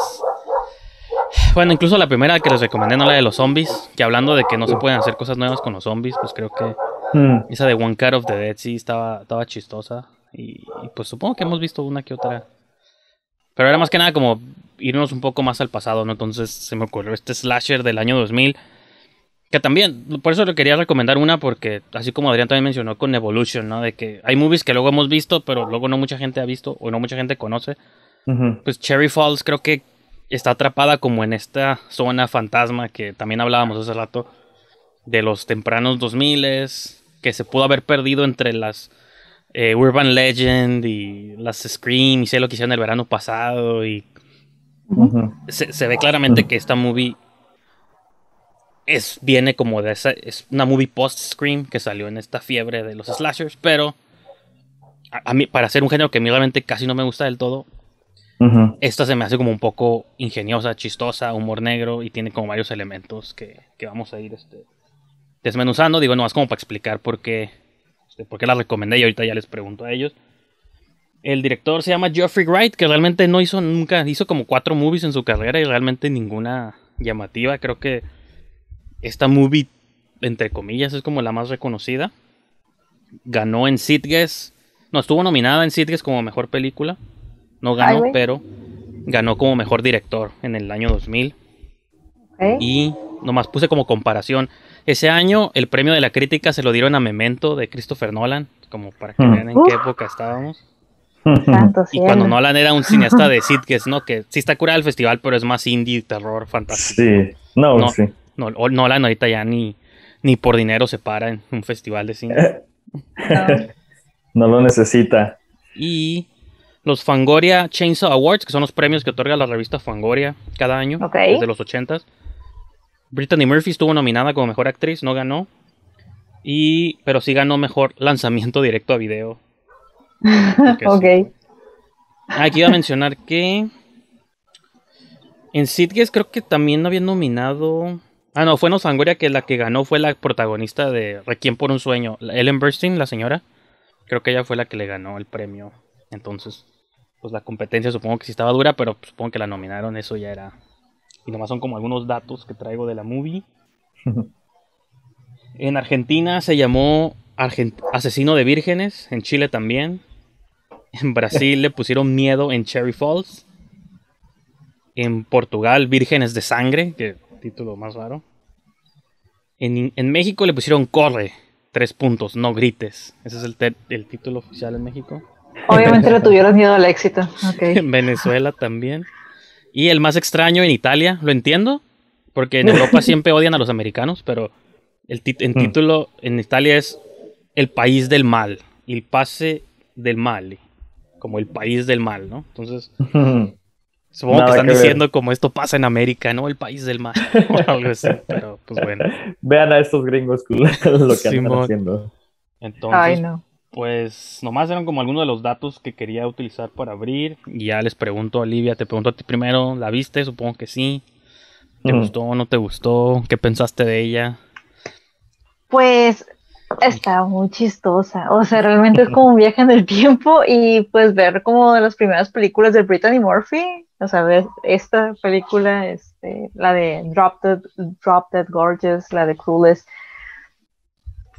Bueno, incluso la primera que les recomendé, no la de los zombies, que hablando de que no se pueden hacer cosas nuevas con los zombies, pues creo que hmm. esa de One Cut of the Dead sí estaba, estaba chistosa. Y, pues supongo que hemos visto una que otra. Pero era más que nada como irnos un poco más al pasado, ¿no? Entonces se me ocurrió este slasher del año 2000 que también, por eso le quería recomendar una, porque así como Adrián también mencionó con Evolution, ¿no? De que hay movies que luego hemos visto, pero luego no mucha gente ha visto o no mucha gente conoce. Pues Cherry Falls creo que está atrapada como en esta zona fantasma que también hablábamos hace rato, de los tempranos 2000 que se pudo haber perdido entre las eh, Urban Legend y las Scream y sé lo que hicieron el verano pasado y se, ve claramente que esta movie es, viene como de esa, es una movie post-Scream que salió en esta fiebre de los slashers, pero a, mí, para ser un género que a mí realmente casi no me gusta del todo, esta se me hace como un poco ingeniosa, chistosa, humor negro y tiene como varios elementos que, vamos a ir este, desmenuzando. Digo, no, como para explicar este, por qué, la recomendé y ahorita ya les pregunto a ellos. El director se llama Geoffrey Wright, que realmente no hizo nunca, hizo como cuatro movies en su carrera y realmente ninguna llamativa. Creo que esta movie, entre comillas, es como la más reconocida. Ganó en Sitges. No, estuvo nominada en Sitges como mejor película. No ganó, pero ganó como mejor director en el año 2000. Y nomás puse como comparación. Ese año el premio de la crítica se lo dieron a Memento de Christopher Nolan, como para que hmm. vean en qué época estábamos. y cuando Nolan era un cineasta de Sitges, ¿no? Que sí está curada el festival, pero es más indie, terror, fantástico. Sí, no sí. No, la ahorita ya ni, ni por dinero se para en un festival de cine. no lo necesita. Y los Fangoria Chainsaw Awards, que son los premios que otorga la revista Fangoria cada año, desde los ochentas. Brittany Murphy estuvo nominada como mejor actriz, no ganó. Y, pero sí ganó mejor lanzamiento directo a video. ok. Ah, aquí iba a mencionar que en Sitges creo que también había nominado Ah, no, fue No Sangoria que la que ganó fue la protagonista de Requiem por un sueño. Ellen Burstyn, la señora. Creo que ella fue la que le ganó el premio. Entonces, pues la competencia supongo que sí estaba dura, pero supongo que la nominaron, eso ya era. Y nomás son como algunos datos que traigo de la movie. en Argentina se llamó Asesino de Vírgenes, en Chile también. En Brasil le pusieron miedo en Cherry Falls. En Portugal, Vírgenes de Sangre, que título más raro. En, en México le pusieron corre, tres puntos, no grites. Ese es el, el título oficial en México. Obviamente le tuvieron miedo al éxito. En Venezuela también. Y el más extraño en Italia, lo entiendo, porque en Europa siempre odian a los americanos, pero el en mm. título en Italia es El país del mal, el pase del mal, como el país del mal, ¿no? Entonces, Supongo que están diciendo como esto pasa en América, ¿no? El país del mar o algo así, pero pues bueno. Vean a estos gringos lo que están andan haciendo. Entonces, pues nomás eran como algunos de los datos que quería utilizar para abrir. Y ya les pregunto Olivia, te pregunto a ti primero, ¿la viste? Supongo que sí. ¿Te mm. gustó o no te gustó? ¿Qué pensaste de ella? Pues Está muy chistosa, o sea, realmente es como un viaje en el tiempo y pues ver como de las primeras películas de Brittany Murphy, o sea, esta película, este, la de Drop Dead, Drop Gorgeous, la de Cruelest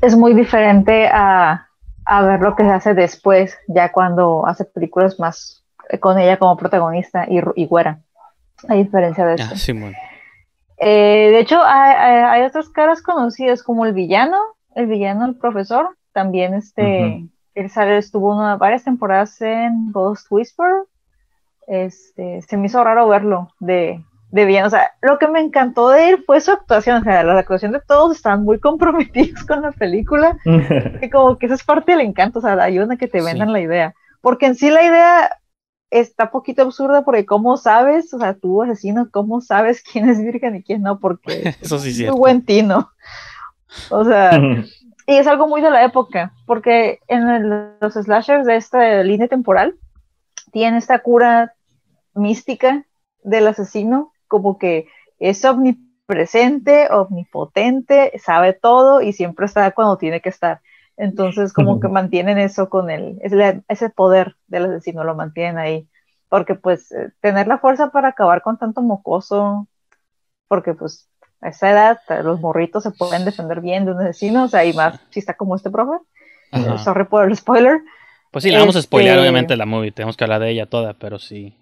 es muy diferente a, ver lo que se hace después, ya cuando hace películas más con ella como protagonista y, güera, hay diferencia de ah, eso eh, de hecho, hay, otras caras conocidas como el villano, el villano, el profesor, también este, él estuvo una, varias temporadas en Ghost Whisper, este, se me hizo raro verlo de, de bien. O sea, lo que me encantó de él fue su actuación. O sea, la actuación de todos están muy comprometidos con la película. que como que esa es parte del encanto, o sea, la ayuda que te vendan la idea. Porque en sí la idea está poquito absurda porque cómo sabes, o sea, tú asesino, cómo sabes quién es virgen y quién no, porque Eso sí es un buen tino. O sea, y es algo muy de la época, porque en los slashers de esta línea temporal tiene esta cura mística del asesino, como que es omnipresente, omnipotente, sabe todo y siempre está cuando tiene que estar. Entonces, como que mantienen eso con el, ese poder del asesino, lo mantienen ahí. Porque pues eh, tener la fuerza para acabar con tanto mocoso, porque pues a esa edad eh, los morritos se pueden defender bien de un asesino, o sea, y más si está como este profe. Ajá. Sorry el spoiler. Pues sí, le vamos a spoiler este obviamente la movie, tenemos que hablar de ella toda, pero sí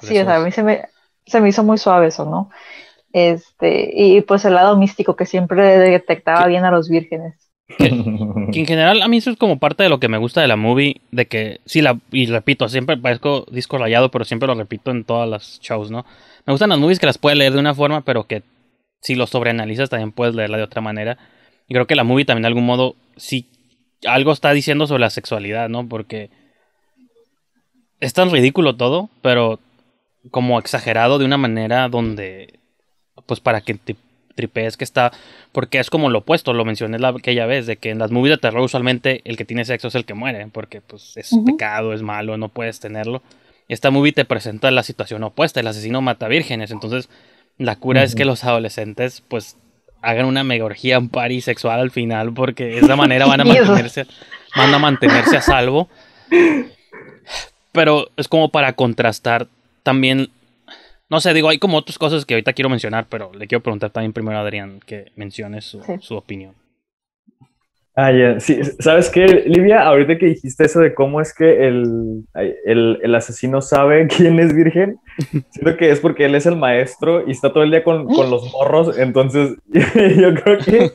sí, o sea, a mí se me, hizo muy suave eso, ¿no? Este, y pues el lado místico que siempre detectaba bien a los vírgenes. Que, en general a mí eso es como parte de lo que me gusta de la movie, de que, sí, la, y repito, siempre parezco disco rayado, pero siempre lo repito en todas las shows, ¿no? Me gustan las movies que las puedes leer de una forma, pero que si lo sobreanalizas también puedes leerla de otra manera. Y creo que la movie también de algún modo sí algo está diciendo sobre la sexualidad, ¿no? Porque es tan ridículo todo, pero como exagerado de una manera donde, pues para que te tripees que está, porque es como lo opuesto, lo mencioné la, aquella vez, de que en las movies de terror usualmente el que tiene sexo es el que muere, porque pues es pecado, es malo, no puedes tenerlo. Esta movie te presenta la situación opuesta, el asesino mata vírgenes, entonces la cura es que los adolescentes pues hagan una mega orgía, un al final, porque de esa manera van a mantenerse, van a mantenerse a salvo. Pero es como para contrastar también, no sé, digo, hay como otras cosas que ahorita quiero mencionar, pero le quiero preguntar también primero a Adrián que mencione su, opinión. Ah, ya, sí, ¿sabes qué, Livia? Ahorita que dijiste eso de cómo es que el, el, asesino sabe quién es virgen, siento que es porque él es el maestro y está todo el día con los morros, entonces yo creo que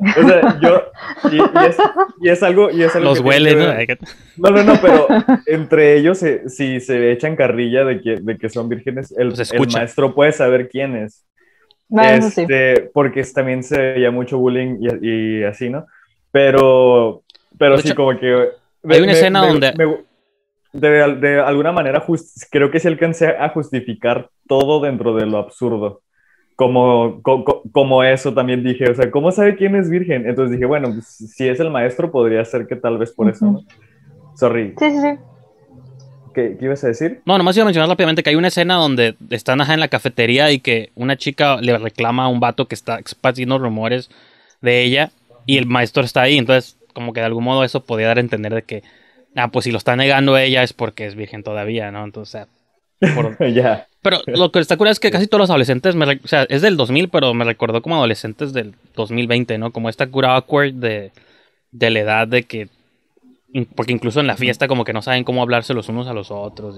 o sea, yo. Y, es, algo. Y Los huele, ¿no? No, no, no, pero entre ellos, si se echan carrilla de que, son vírgenes, el, maestro puede saber quién es. este, Porque también se veía mucho bullying y, así, ¿no? Pero. Pero sí, como que. hay una escena donde. De, alguna manera, creo que se alcancé a justificar todo dentro de lo absurdo como, como eso también dije, o sea, ¿cómo sabe quién es virgen? Entonces dije, bueno, pues, si es el maestro, podría ser que tal vez por eso, ¿no? Sorry. Sí, sí, sí. ¿Qué, ibas a decir? No, nomás iba a mencionar rápidamente que hay una escena donde están ajá en la cafetería y que una chica le reclama a un vato que está expandiendo rumores de ella y el maestro está ahí, entonces como que de algún modo eso podía dar a entender de que, ah, pues si lo está negando ella es porque es virgen todavía, ¿no? Entonces, o sea, Pero lo que está curioso es que casi todos los adolescentes, o sea, es del 2000, pero me recordó como adolescentes del 2020, ¿no? Como esta cura awkward de, la edad de que porque incluso en la fiesta como que no saben cómo hablarse los unos a los otros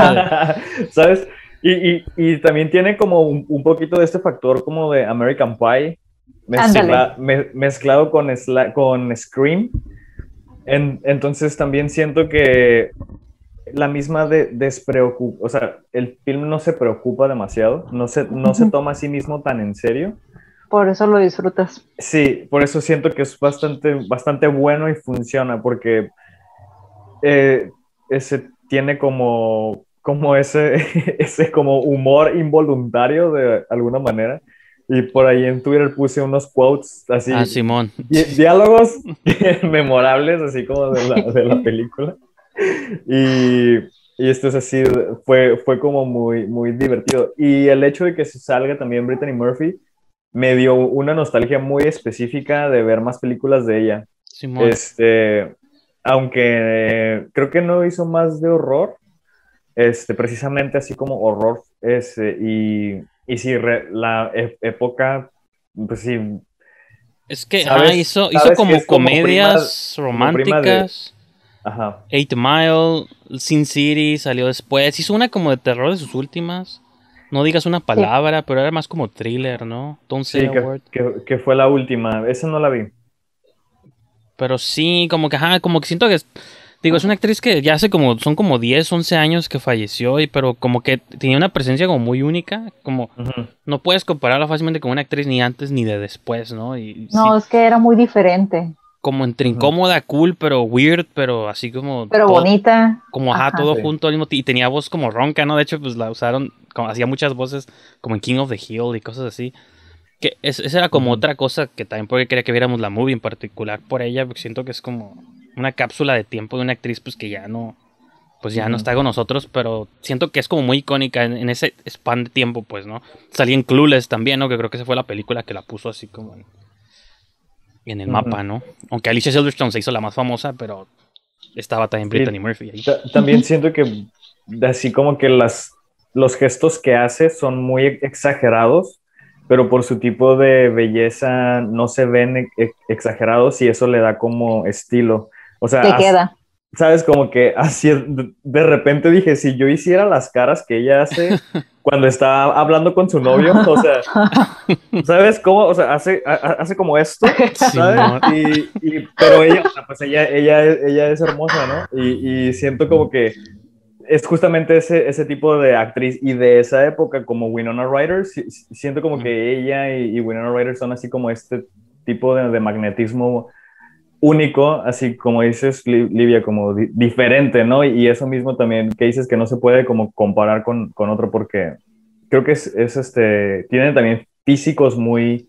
¿Sabes? Y, y, y, también tiene como un, poquito de este factor como de American Pie mezclado con, con Scream. entonces también siento que la misma de despreocupo o sea, el film no se preocupa demasiado, no se, no se toma a sí mismo tan en serio. Por eso lo disfrutas. Sí, por eso siento que es bastante, bastante bueno y funciona, porque eh, ese tiene como, como ese, ese como humor involuntario de alguna manera. Y por ahí en Twitter puse unos quotes así. Ah, Simón. diálogos memorables, así como de la película y, esto es así, fue, fue como muy, muy divertido. Y el hecho de que se salga también Brittany Murphy me dio una nostalgia muy específica de ver más películas de ella. Este, aunque eh, creo que no hizo más de horror, este, precisamente así como horror, ese, y, si la e, época, pues sí. Es que hizo, hizo como comedias románticas. Ajá. Eight Mile, Sin City salió después. Hizo una como de terror de sus últimas. No digas una palabra, pero era más como thriller, ¿no? Don't say fue la última. Esa no la vi. Pero sí, como que, ajá, como que siento que Digo, es una actriz que ya hace como, son como 10, 11 años que falleció, y, pero como que tenía una presencia como muy única, como no puedes compararla fácilmente con una actriz ni antes ni de después, ¿no? no, es que era muy diferente como entre incómoda, cool, pero weird, pero así como. Pero bonita. Como ajá, todo junto al mismo Y tenía voz como ronca, ¿no? De hecho, pues la usaron, como, hacía muchas voces como en King of the Hill y cosas así. Que es, esa era como otra cosa que también porque quería que viéramos la movie en particular por ella, porque siento que es como una cápsula de tiempo de una actriz, pues que ya no. Pues ya no está con nosotros, pero siento que es como muy icónica en, ese span de tiempo, pues, ¿no? salí en Clueless también, ¿no? Que creo que esa fue la película que la puso así como en, en el mapa, ¿no? Aunque Alicia Silverstone se hizo la más famosa, pero estaba también Brittany Murphy ahí. También siento que así como que las, los gestos que hace son muy exagerados, pero por su tipo de belleza no se ven e-, exagerados y eso le da como estilo. O sea, te queda sabes, como que así, de repente dije, si yo hiciera las caras que ella hace cuando está hablando con su novio, o sea, ¿sabes cómo? O sea, hace, como esto, ¿sabes? pero ella, pues ella, es hermosa, ¿no? Y, siento como que es justamente ese, tipo de actriz y de esa época como Winona Ryder, siento como mm. que ella y, Winona Ryder son así como este tipo de magnetismo único, así como dices, Livia, como diferente, ¿no? Y eso mismo también que dices que no se puede como comparar con, otro porque creo que es, este, tienen también físicos muy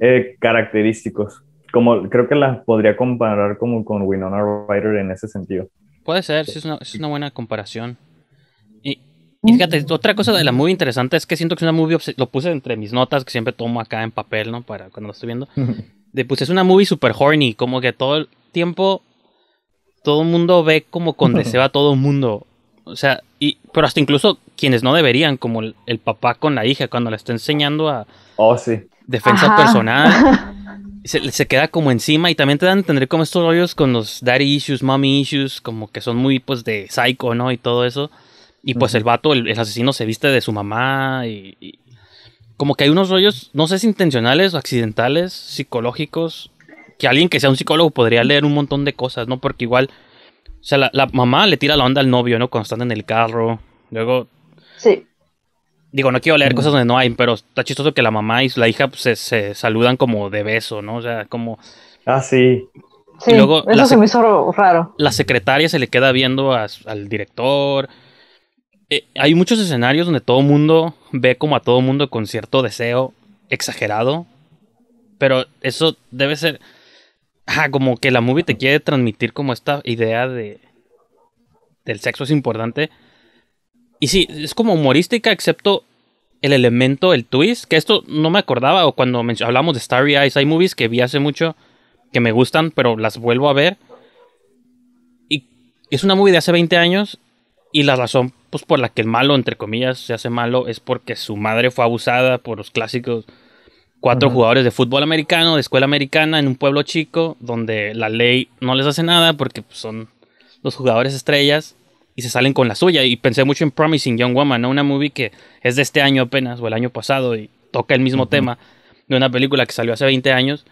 eh, característicos. Como creo que la podría comparar como con Winona Ryder en ese sentido. Puede ser, sí es una, buena comparación. Y, fíjate, otra cosa de la muy interesante es que siento que es una movie, lo puse entre mis notas que siempre tomo acá en papel, ¿no? Para cuando lo estoy viendo. de pues es una movie super horny, como que todo el tiempo todo el mundo ve como con deseo a todo el mundo. O sea, y, pero hasta incluso quienes no deberían, como el, papá con la hija, cuando la está enseñando a oh, sí. defensa personal, se, queda como encima y también te dan a entender como estos rollos con los daddy issues, mommy issues, como que son muy pues de psycho, ¿no? Y todo eso. Y pues el vato, el, asesino se viste de su mamá y, como que hay unos rollos, no sé si intencionales o accidentales, psicológicos, que alguien que sea un psicólogo podría leer un montón de cosas, ¿no? Porque igual, o sea, la, mamá le tira la onda al novio, ¿no? Cuando están en el carro, luego... Sí. Digo, no quiero leer cosas donde no hay, pero está chistoso que la mamá y la hija pues, se, saludan como de beso, ¿no? O sea, como... Ah, sí. Sí, luego, eso se me hizo raro. La secretaria se le queda viendo al director. Eh, hay muchos escenarios donde todo mundo ve como a todo mundo con cierto deseo exagerado. Pero eso debe ser. como que la movie te quiere transmitir como esta idea de. del sexo es importante. Y sí, es como humorística, excepto el elemento, el twist, que esto no me acordaba, o cuando hablamos de Starry Eyes, hay movies que vi hace mucho que me gustan, pero las vuelvo a ver. Y es una movie de hace 20 años, y la razón pues por la que el malo, entre comillas, se hace malo, es porque su madre fue abusada por los clásicos cuatro jugadores de fútbol americano, de escuela americana, en un pueblo chico, donde la ley no les hace nada porque pues, son los jugadores estrellas y se salen con la suya. Y pensé mucho en Promising Young Woman, una movie que es de este año apenas, o el año pasado, y toca el mismo tema de una película que salió hace 20 años.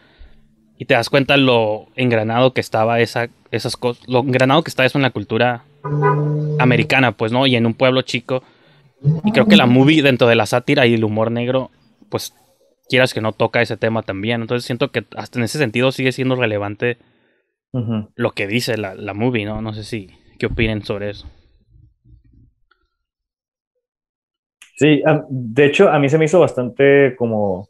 Y te das cuenta lo engranado que estaba esa, esas cosas, lo engranado que está eso en la cultura americana, pues, ¿no? Y en un pueblo chico. Y creo que la movie, dentro de la sátira y el humor negro, pues, quieras que no toca ese tema también. Entonces siento que hasta en ese sentido sigue siendo relevante lo que dice la, movie, ¿no? No sé si, ¿qué opinen sobre eso? Sí, de hecho, a mí se me hizo bastante como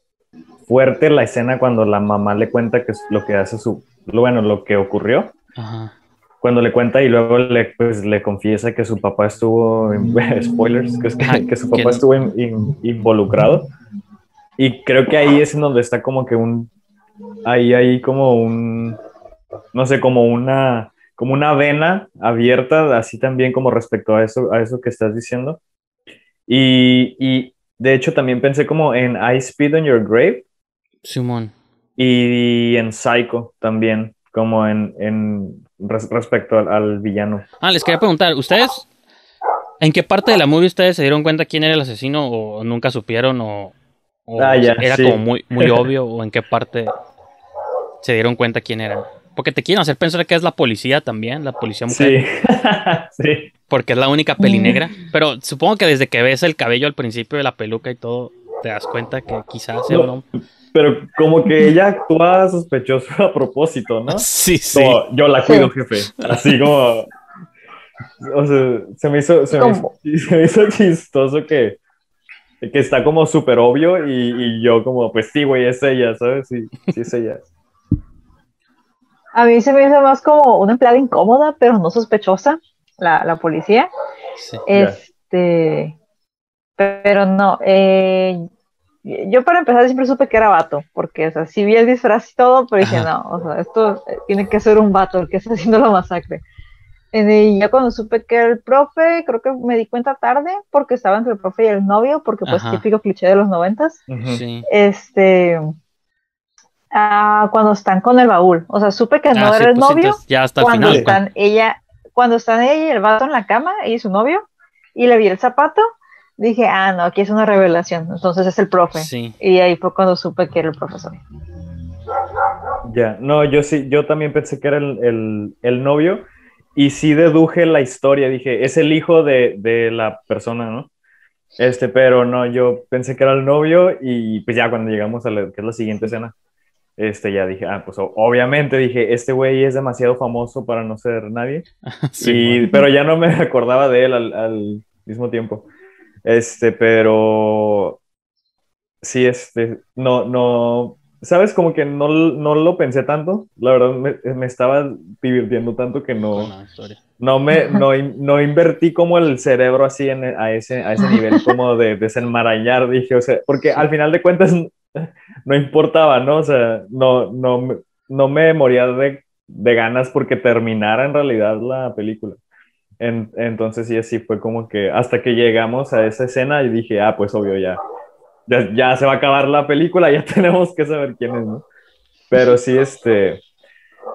fuerte la escena cuando la mamá le cuenta que es lo que hace su, bueno, lo que ocurrió. Ajá cuando le cuenta y luego le, pues, le confiesa que su papá estuvo, en mm. spoilers, que, su papá estuvo involucrado. Y creo que ahí es en donde está como que un, ahí hay como un, no sé, como una, como una vena abierta, así también como respecto a eso, a eso que estás diciendo. Y, y de hecho también pensé como en I Speed on Your Grave. Simón. Y en Psycho también, como en respecto al, villano. Ah, les quería preguntar, ¿ustedes en qué parte de la movie ustedes se dieron cuenta quién era el asesino o nunca supieron o, ah, era como muy, muy obvio o en qué parte se dieron cuenta quién era? Porque te quieren hacer pensar que es la policía también, la policía mujer. Sí. sí. Porque es la única pelinegra. Mm. Pero supongo que desde que ves el cabello al principio de la peluca y todo, te das cuenta que quizás sea un pero como que ella actúa sospechosa a propósito, ¿no? Sí, sí. yo la cuido, jefe. Así como. O sea, se me hizo, se me hizo, chistoso que, que está como súper obvio y, yo como, pues sí, güey, es ella, ¿sabes? Sí, sí es ella. A mí se me hizo más como una empleada incómoda, pero no sospechosa, la, policía. Sí. Este, pero no, eh, yo para empezar siempre supe que era vato, porque, o sea, si vi el disfraz y todo, pero dije, no, o sea, esto eh, tiene que ser un vato el que está haciendo la masacre. Y ya cuando supe que era el profe, creo que me di cuenta tarde, porque estaba entre el profe y el novio, porque pues típico cliché de los noventas. Este... Ah, cuando están con el baúl, o sea, supe que ah, no era el pues, novio. Ya hasta cuando pues. Están ella, cuando están ella y el vato en la cama, ella y su novio, y le vi el zapato, dije, ah, no, aquí es una revelación, entonces es el profe. Y ahí fue cuando supe que era el profesor. Ya, no, yo sí, yo también pensé que era el, el, el novio y sí deduje la historia, dije, es el hijo de, de, la persona, ¿no? Este, pero no, yo pensé que era el novio y pues ya cuando llegamos a la, que es la siguiente escena, este, ya dije, ah, pues obviamente dije, este güey es demasiado famoso para no ser nadie, sí, pero ya no me acordaba de él al, al mismo tiempo. Este, pero sí, este, no, no, sabes, como que no, no lo pensé tanto. La verdad, me, estaba divirtiendo tanto que no, no me, no, invertí como el cerebro así a, ese, nivel como de desenmarañar, dije, o sea, porque al final de cuentas no importaba, ¿no? O sea, no, no, no me moría de, de ganas porque terminara en realidad la película entonces sí, así fue como que hasta que llegamos a esa escena y dije, ah, pues obvio, ya, ya, se va a acabar la película, ya tenemos que saber quién es, ¿no? Pero sí, este,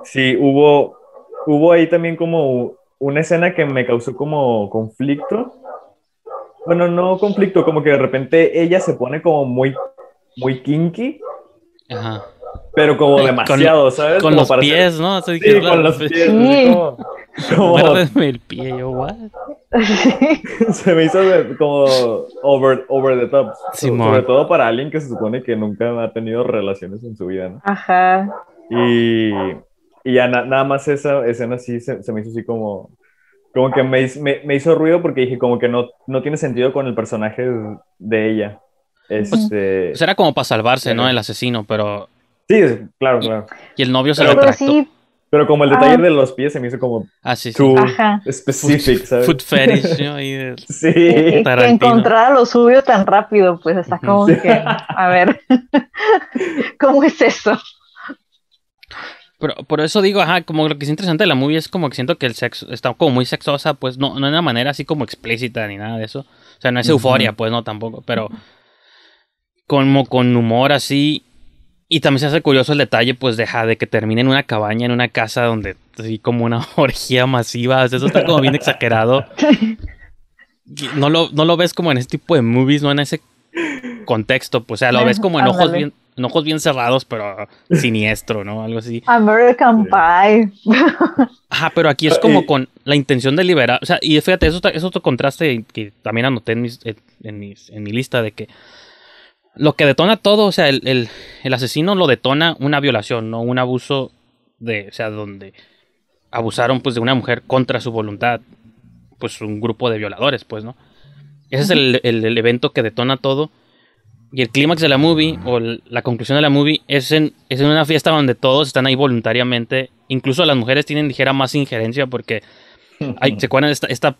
sí, hubo, hubo ahí también como una escena que me causó como conflicto. Bueno, no conflicto, como que de repente ella se pone como muy, muy kinky. Ajá pero como demasiado, ¿sabes? Con los pies, ¿no? sí, con los pues, pies. Sí. Como, como... el pie, what? se me hizo como over, over the top. Simón. Sobre todo para alguien que se supone que nunca ha tenido relaciones en su vida, ¿no? Ajá. Y, y ya nada más esa escena sí se, me hizo así como... Como que me, hizo ruido porque dije como que no, no tiene sentido con el personaje de ella. Este... Pues, como para salvarse, ¿no? Eh, el asesino, pero Sí, claro, claro. Y el novio se lo trató. Pero como el detalle ah. de los pies se me hizo como ah, sí, sí. food, fetish, sí. lo suyo tan rápido, pues está como que, a ver, ¿cómo es eso? Pero, por eso digo, ajá, como lo que es interesante de la movie es como que siento que el sexo está como muy sexosa, pues no, no de una manera así como explícita ni nada de eso. O sea, no es euforia, pues no tampoco, pero como con humor así y también se hace curioso el detalle, pues, deja de que termine en una cabaña, en una casa donde así como una orgía masiva. eso está como bien exagerado. No lo, no lo ves como en ese tipo de movies, no en ese contexto. Pues, o sea, lo ves como en ojos bien, ojos bien cerrados, pero siniestro, ¿no? Algo así. American Pie. Ajá, pero aquí es como eh, con la intención de liberar. O sea, y fíjate, eso es otro contraste que también anoté en, mis, en mi lista de que lo que detona todo, o sea, el, asesino lo detona una violación, no un abuso de, o sea, donde abusaron pues de una mujer contra su voluntad, pues un grupo de violadores, pues, ¿no? Ese es el, evento que detona todo. Y el clímax de la movie, o la conclusión de la movie, es en, una fiesta donde todos están ahí voluntariamente. Incluso las mujeres tienen ligera más injerencia porque hay, se acuerdan esta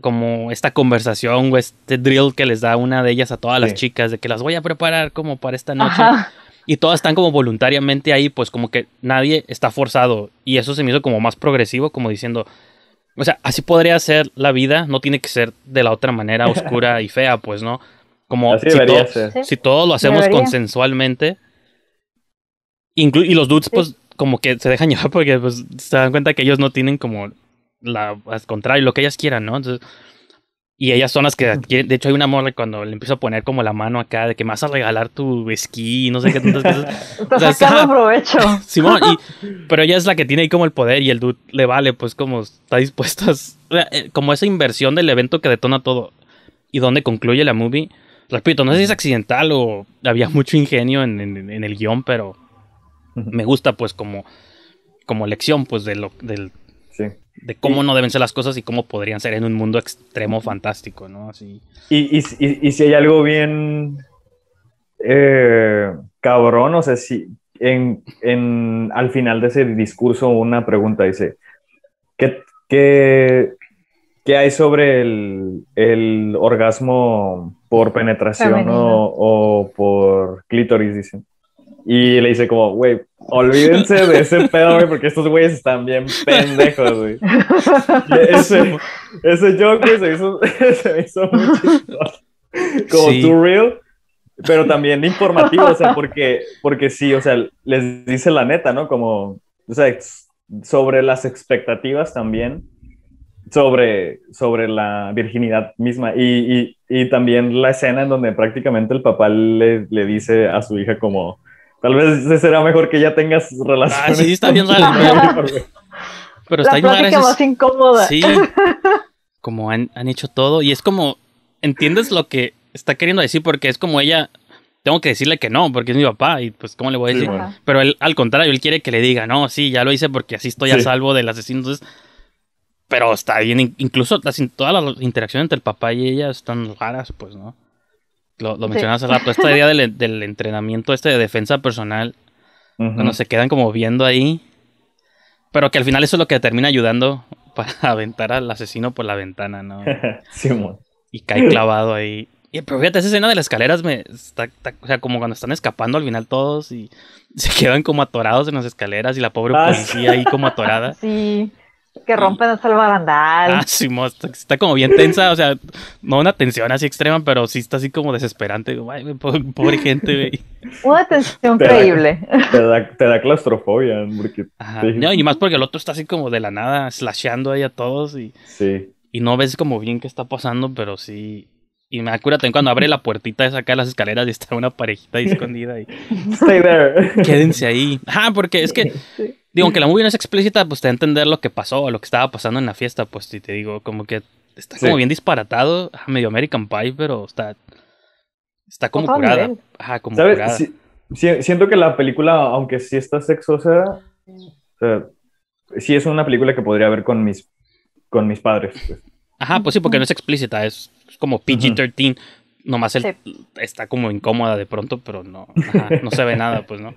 como esta conversación o este drill que les da una de ellas a todas las chicas de que las voy a preparar como para esta noche. Y todas están como voluntariamente ahí, pues como que nadie está forzado. Y eso se me hizo como más progresivo, como diciendo, o sea, así podría ser la vida, no tiene que ser de la otra manera oscura y fea, pues, ¿no? Como si todo lo hacemos consensualmente. y los dudes, pues, como que se dejan llevar porque pues, se dan cuenta que ellos no tienen como al contrario, lo que ellas quieran, ¿no? y ellas son las que, de hecho hay una morra cuando le empiezo a poner como la mano acá de que me vas a regalar tu esquí, no sé qué tantas cosas. provecho. Simón, pero ella es la que tiene ahí como el poder y el dude le vale, pues como está dispuesto eh, eh, como esa inversión del evento que detona todo y donde concluye la movie. Repito, no sé si es accidental o había mucho ingenio en, el guión, pero me gusta pues como, como lección pues de lo, del, sí de cómo no deben ser las cosas y cómo podrían ser en un mundo extremo fantástico, ¿no? Así. Y, si hay algo bien eh, cabrón, o sea, si en, al final de ese discurso una pregunta dice, ¿qué, qué, hay sobre el, orgasmo por penetración o, o por clítoris, dicen? Y le dice como, güey, olvídense de ese pedo, güey, porque estos güeyes están bien pendejos, güey. Ese, ese joke, se me hizo Como too real, pero también informativo, o sea, porque, porque sí, o sea, les dice la neta, ¿no? Como, o sea, sobre las expectativas también, sobre, sobre la virginidad misma y, y, y también la escena en donde prácticamente el papá le, le dice a su hija como, Tal vez será mejor que ya tengas ah, relaciones. Ah, sí, está bien raro. Pero está La más incómoda. Sí. Como han, hecho todo. Y es como, ¿entiendes lo que está queriendo decir? Porque es como ella, tengo que decirle que no, porque es mi papá. Y pues, ¿cómo le voy a decir? Pero él, al contrario, él quiere que le diga, no, sí, ya lo hice porque así estoy a salvo del asesino. pero está bien. Incluso toda todas las interacciones entre el papá y ella están raras, pues, ¿no? Lo, lo mencionas hace rato, esta idea del, entrenamiento este de defensa personal, cuando se quedan como viendo ahí, pero que al final eso es lo que termina ayudando para aventar al asesino por la ventana, ¿no? sí, Y cae clavado ahí. Y pero fíjate, esa escena de las escaleras me o sea, como cuando están escapando al final todos y se quedan como atorados en las escaleras y la pobre ah, policía ahí como atorada. Sí. Que mm. rompen hasta el barandal. Ah, sí, está, como bien tensa, o sea, no una tensión así extrema, pero sí está así como desesperante. pobre gente, güey. Una tensión creíble Te, da, claustrofobia, porque. No, y más porque el otro está así como de la nada, slasheando ahí a todos y. Y no ves como bien qué está pasando, pero sí. Y me acuerdo también cuando abre la puertita de acá las escaleras y está una parejita ahí escondida. Y... Stay there. Quédense ahí. Ah, porque es que. Digo, aunque la movie no es explícita, pues te entender lo que pasó lo que estaba pasando en la fiesta, pues si te digo, como que está como bien disparatado, ah, medio American Pie, pero está, está como curada. Ajá, como curada. siento que la película, aunque sí está sexosa, sí es una película que podría ver con mis, con mis padres. Pues. Ajá, pues sí, porque no es explícita, es, como PG-13, nomás está como incómoda de pronto, pero no, no se ve nada, pues no.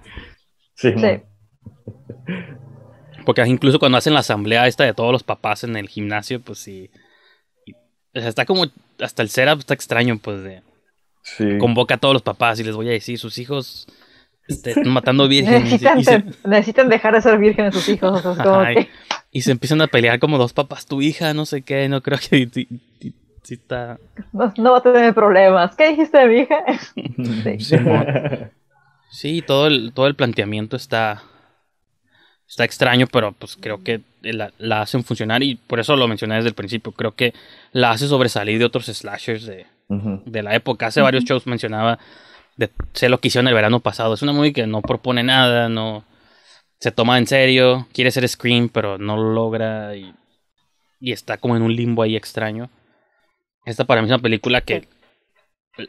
sí. Porque incluso cuando hacen la asamblea esta de todos los papás en el gimnasio, pues sí. o sea, está como. Hasta el setup está extraño, pues de. Convoca a todos los papás y les voy a decir, sus hijos están matando vírgenes. Necesitan, dejar de ser vírgenes sus hijos. Y se empiezan a pelear como dos papás, tu hija, no sé qué, no creo que. está... no, va a tener problemas. ¿Qué dijiste de mi hija? sí. sí, todo el, todo el planteamiento está está extraño, pero pues creo que la, hacen funcionar y por eso lo mencioné desde el principio. Creo que la hace sobresalir de otros slashers de, la época. Hace varios shows mencionaba de, sé lo que hicieron el verano pasado. Es una movie que no propone nada, no se toma en serio, quiere ser Scream, pero no lo logra y está como en un limbo ahí extraño. Esta para mí es una película que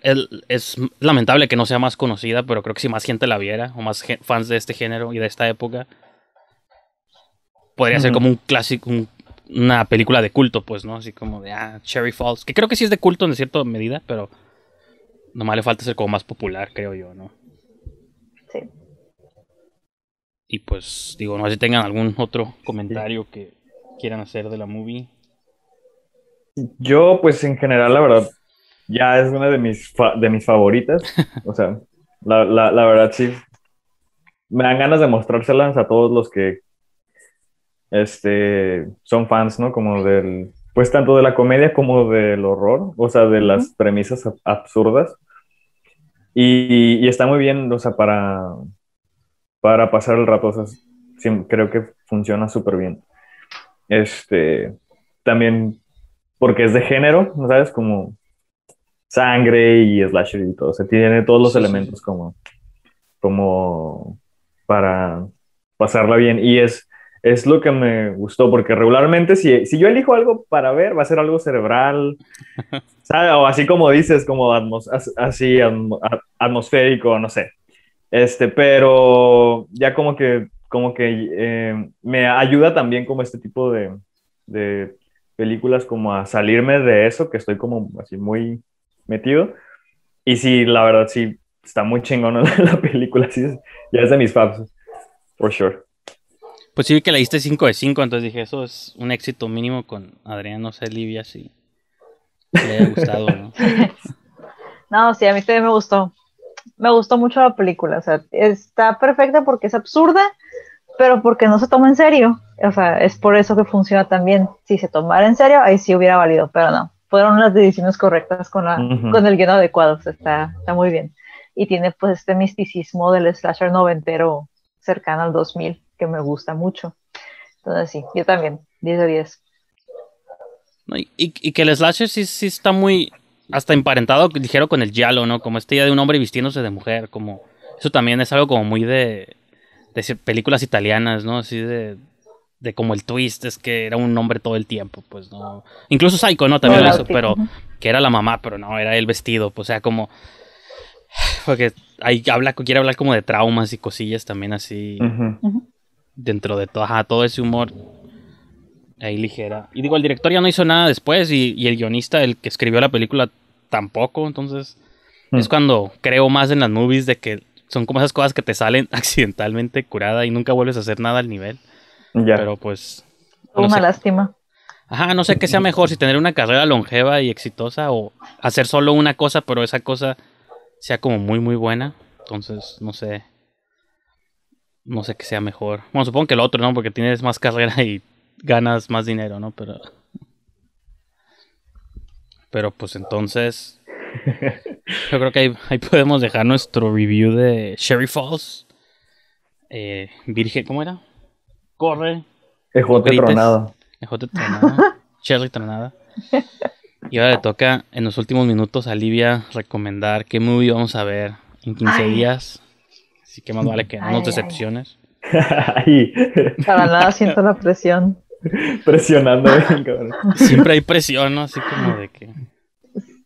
es lamentable que no sea más conocida, pero creo que si más gente la viera, o más fans de este género y de esta época, podría ser como un clásico, una película de culto, pues, ¿no? Así como de, ah, Cherry Falls, que creo que sí es de culto en cierta medida, pero nomás le falta ser como más popular, creo yo, ¿no? Sí. Y pues, digo, no sé si tengan algún otro comentario que quieran hacer de la movie. Yo, pues, en general, la verdad, ya es una de mis, de mis favoritas. O sea, la verdad, sí. Me dan ganas de mostrárselas a todos los que este, son fans, ¿no? Como del, pues tanto de la comedia como del horror, o sea, de las premisas absurdas. Y, está muy bien, o sea, para, para pasar el rato, o sea, creo que funciona súper bien. Este, también porque es de género, ¿no sabes? Como sangre y slasher y todo, se tiene todos los elementos como, como para pasarla bien. Y es, es lo que me gustó, porque regularmente si, si, yo elijo algo para ver, va a ser algo cerebral, o así como dices, como atmos, así atmosférico, no sé. Este, pero ya como que, como que eh, me ayuda también como este tipo de, películas como a salirme de eso, que estoy como así muy metido. Y sí, la verdad, sí, está muy chingona la, película, sí, ya es de mis faps, for sure. Pues que le diste 5 de 5, entonces dije, eso es un éxito mínimo con Adrián, no sé, Livia, si le ha gustado, ¿no? no, sí, a mí también me gustó. Me gustó mucho la película, o sea, está perfecta porque es absurda, pero porque no se toma en serio. O sea, es por eso que funciona tan bien. Si se tomara en serio, ahí sí hubiera valido, pero no. Fueron las decisiones correctas con, la, con el guión adecuado, está, muy bien. Y tiene pues este misticismo del slasher noventero cercano al 2000 que me gusta mucho. Entonces sí, yo también, 10 de 10. Y, que el slasher sí, sí está muy hasta emparentado, dijeron, con el giallo, ¿no? Como este día de un hombre vistiéndose de mujer, como... Eso también es algo como muy de, de películas italianas, ¿no? Así de, de como el twist, es que era un hombre todo el tiempo, pues no. Incluso Psycho, ¿no? También lo pero que era la mamá, pero no, era el vestido, pues o sea, como... Porque ahí habla, quiere hablar como de traumas y cosillas también así dentro de todo, ajá, todo ese humor ahí ligera. Y digo, el director ya no hizo nada después y, el guionista, el que escribió la película, tampoco. Entonces, hmm. es cuando creo más en las movies de que son como esas cosas que te salen accidentalmente curada y nunca vuelves a hacer nada al nivel. Ya. Pero pues. una lástima. Ajá, no sé qué sea mejor, si tener una carrera longeva y exitosa o hacer solo una cosa, pero esa cosa sea como muy, muy buena. Entonces, no sé no sé qué sea mejor. Bueno, supongo que el otro, ¿no? Porque tienes más carrera y ganas más dinero, ¿no? Pero. Pero pues entonces. yo creo que ahí, podemos dejar nuestro review de Sherry Falls. Eh, Virgen, ¿cómo era? Corre. Ejote tronado. tronado. Sherry tronada. Y ahora le toca en los últimos minutos a Livia recomendar qué movie vamos a ver en 15 días. Así que más vale que no nos decepciones. Ay. Para nada siento la presión. Presionando, Siempre hay presión, ¿no? Así como de que.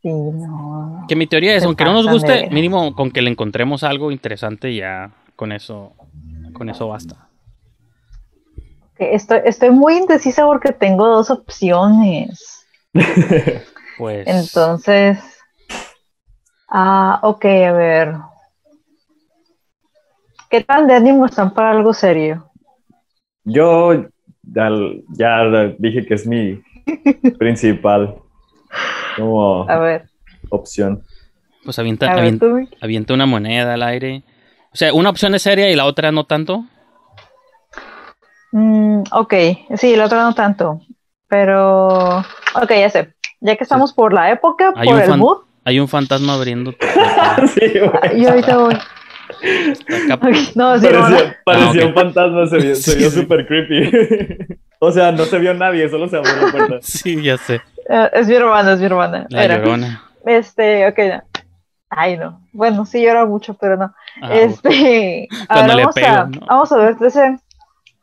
Sí, no. Que mi teoría es, aunque no nos guste, mínimo con que le encontremos algo interesante ya con eso, con eso basta. Estoy, estoy muy indecisa porque tengo dos opciones. pues. Entonces. Ah, ok, a ver. ¿Qué tal de ánimo están para algo serio? Yo ya, dije que es mi principal como opción. Pues avienta, una moneda al aire. O sea, una opción es seria y la otra no tanto. Mm, ok, sí, la otra no tanto. Pero, ok, ya sé. Ya que estamos por la época, por el mood. Hay un fantasma abriendo. sí, ah, Yo ahorita voy no, sí, parecía, ah, un fantasma, se vio súper creepy. o sea, no se vio nadie, solo se abrió la puerta. Sí, ya sé. Eh, es mi hermana, es mi hermana. La Era. Este, ok, Ay, no. Bueno, sí llora mucho, pero no. Ah, este, a ver, vamos, a, vamos, a, ver 13,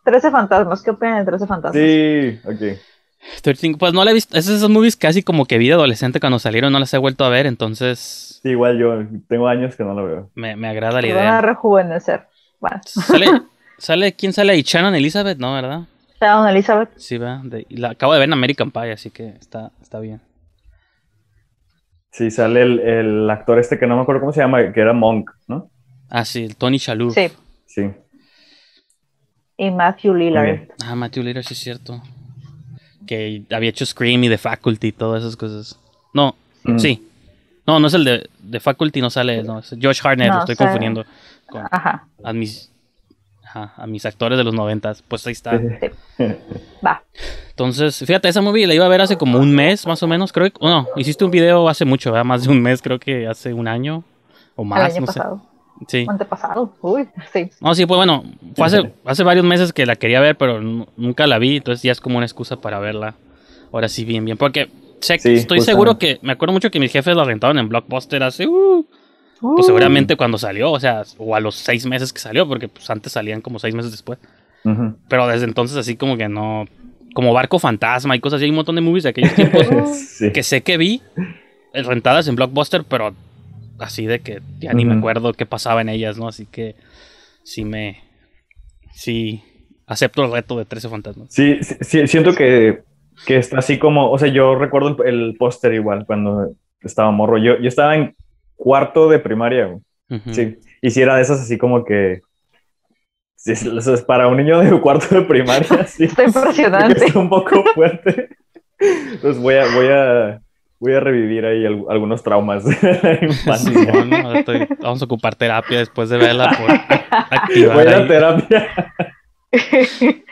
13 fantasmas. ¿Qué opinan de 13 fantasmas? Sí, ok. pues no la he visto. Esas, esas movies casi como que vi de adolescente cuando salieron, no las he vuelto a ver, entonces Sí, igual yo tengo años que no lo veo. Me, agrada la idea. Van a rejuvenecer. ¿Sale, ¿Quién sale ahí? ¿Shannon Elizabeth? No, ¿verdad? Shannon Elizabeth. Sí, va. la acabo de ver en American Pie, así que está, está bien. Sí, sale el, actor este que no me acuerdo cómo se llama, que era Monk, ¿no? Ah, sí, el Tony Shalhoub. Sí. Sí. Y Matthew Lillard. Ah, Matthew Lillard, sí es cierto. Que había hecho Scream y The Faculty y todas esas cosas. No, mm. sí, no, no es el de, Faculty, no sale. No, es Josh Hartnett, lo estoy confundiendo con A, mis, actores de los noventas. Pues ahí está. Va. Entonces, fíjate, esa movie la iba a ver hace como un mes, más o menos, creo que. no, hiciste un video hace mucho, Más de un mes, creo que hace un año o más. El año pasado. Sí. Antepasado. Uy, sí. No, sí, pues bueno, fue hace varios meses que la quería ver, pero nunca la vi, entonces ya es como una excusa para verla. Ahora sí, bien, bien. Porque estoy seguro que, me acuerdo mucho que mis jefes La rentaban en Blockbuster así uh, pues uh. seguramente cuando salió, o sea, o a los seis meses que salió, porque pues antes salían como seis meses después. Pero desde entonces así como que no, como Barco Fantasma y cosas así, hay un montón de movies de aquellos tiempos que sé que vi eh, rentadas en Blockbuster, pero así de que ya ni me acuerdo qué pasaba en ellas, ¿no? Así que sí me, sí acepto el reto de 13 fantasmas. sí siento que que está así como, o sea, yo recuerdo el, póster igual cuando estaba morro. Yo, yo estaba en cuarto de primaria, Sí. Y si era de esas así como que es para un niño de cuarto de primaria, Está impresionante. Está un poco fuerte. Entonces pues voy a, voy a, voy a revivir ahí algunos traumas vamos a ocupar terapia después de verla. Por voy a la terapia.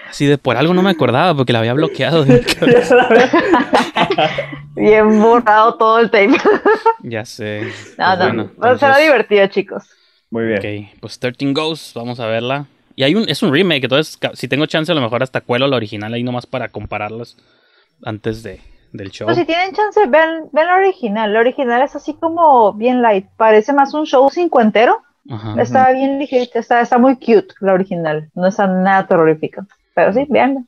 Así de por algo no me acordaba porque la había bloqueado. y Bien borrado todo el tema ya sé. No, pues no. Bueno, divertido, chicos. Muy bien. Ok, pues 13 Ghosts, vamos a verla. Y hay un, es un remake, entonces si tengo chance a lo mejor hasta cuelo la original ahí nomás para compararlos antes de, del show. Pues si tienen chance, ven, la original. La original es así como bien light, parece más un show cincuentero. Ajá, está bien ligerita, está, está muy cute la original, no está nada terrorífica. Pero sí, veanla.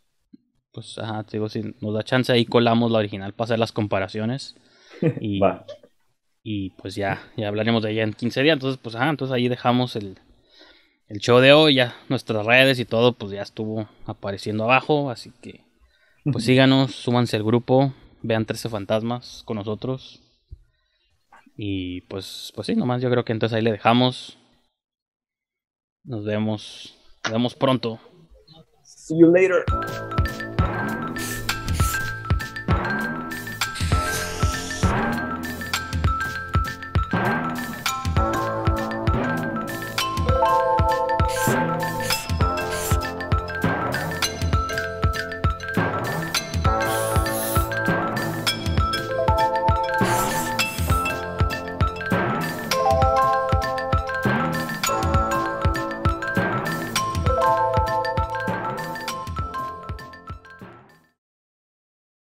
Pues ajá, te digo, si nos da chance ahí colamos la original para hacer las comparaciones. Y, pues ya, ya hablaremos de ella en 15 días. Entonces, pues ajá, entonces ahí dejamos el, el show de hoy. Ya nuestras redes y todo, pues ya estuvo apareciendo abajo. Así que, pues síganos, súmanse al grupo, vean 13 fantasmas con nosotros. Y pues, pues sí, nomás yo creo que entonces ahí le dejamos. Nos vemos. Nos vemos pronto. See you later.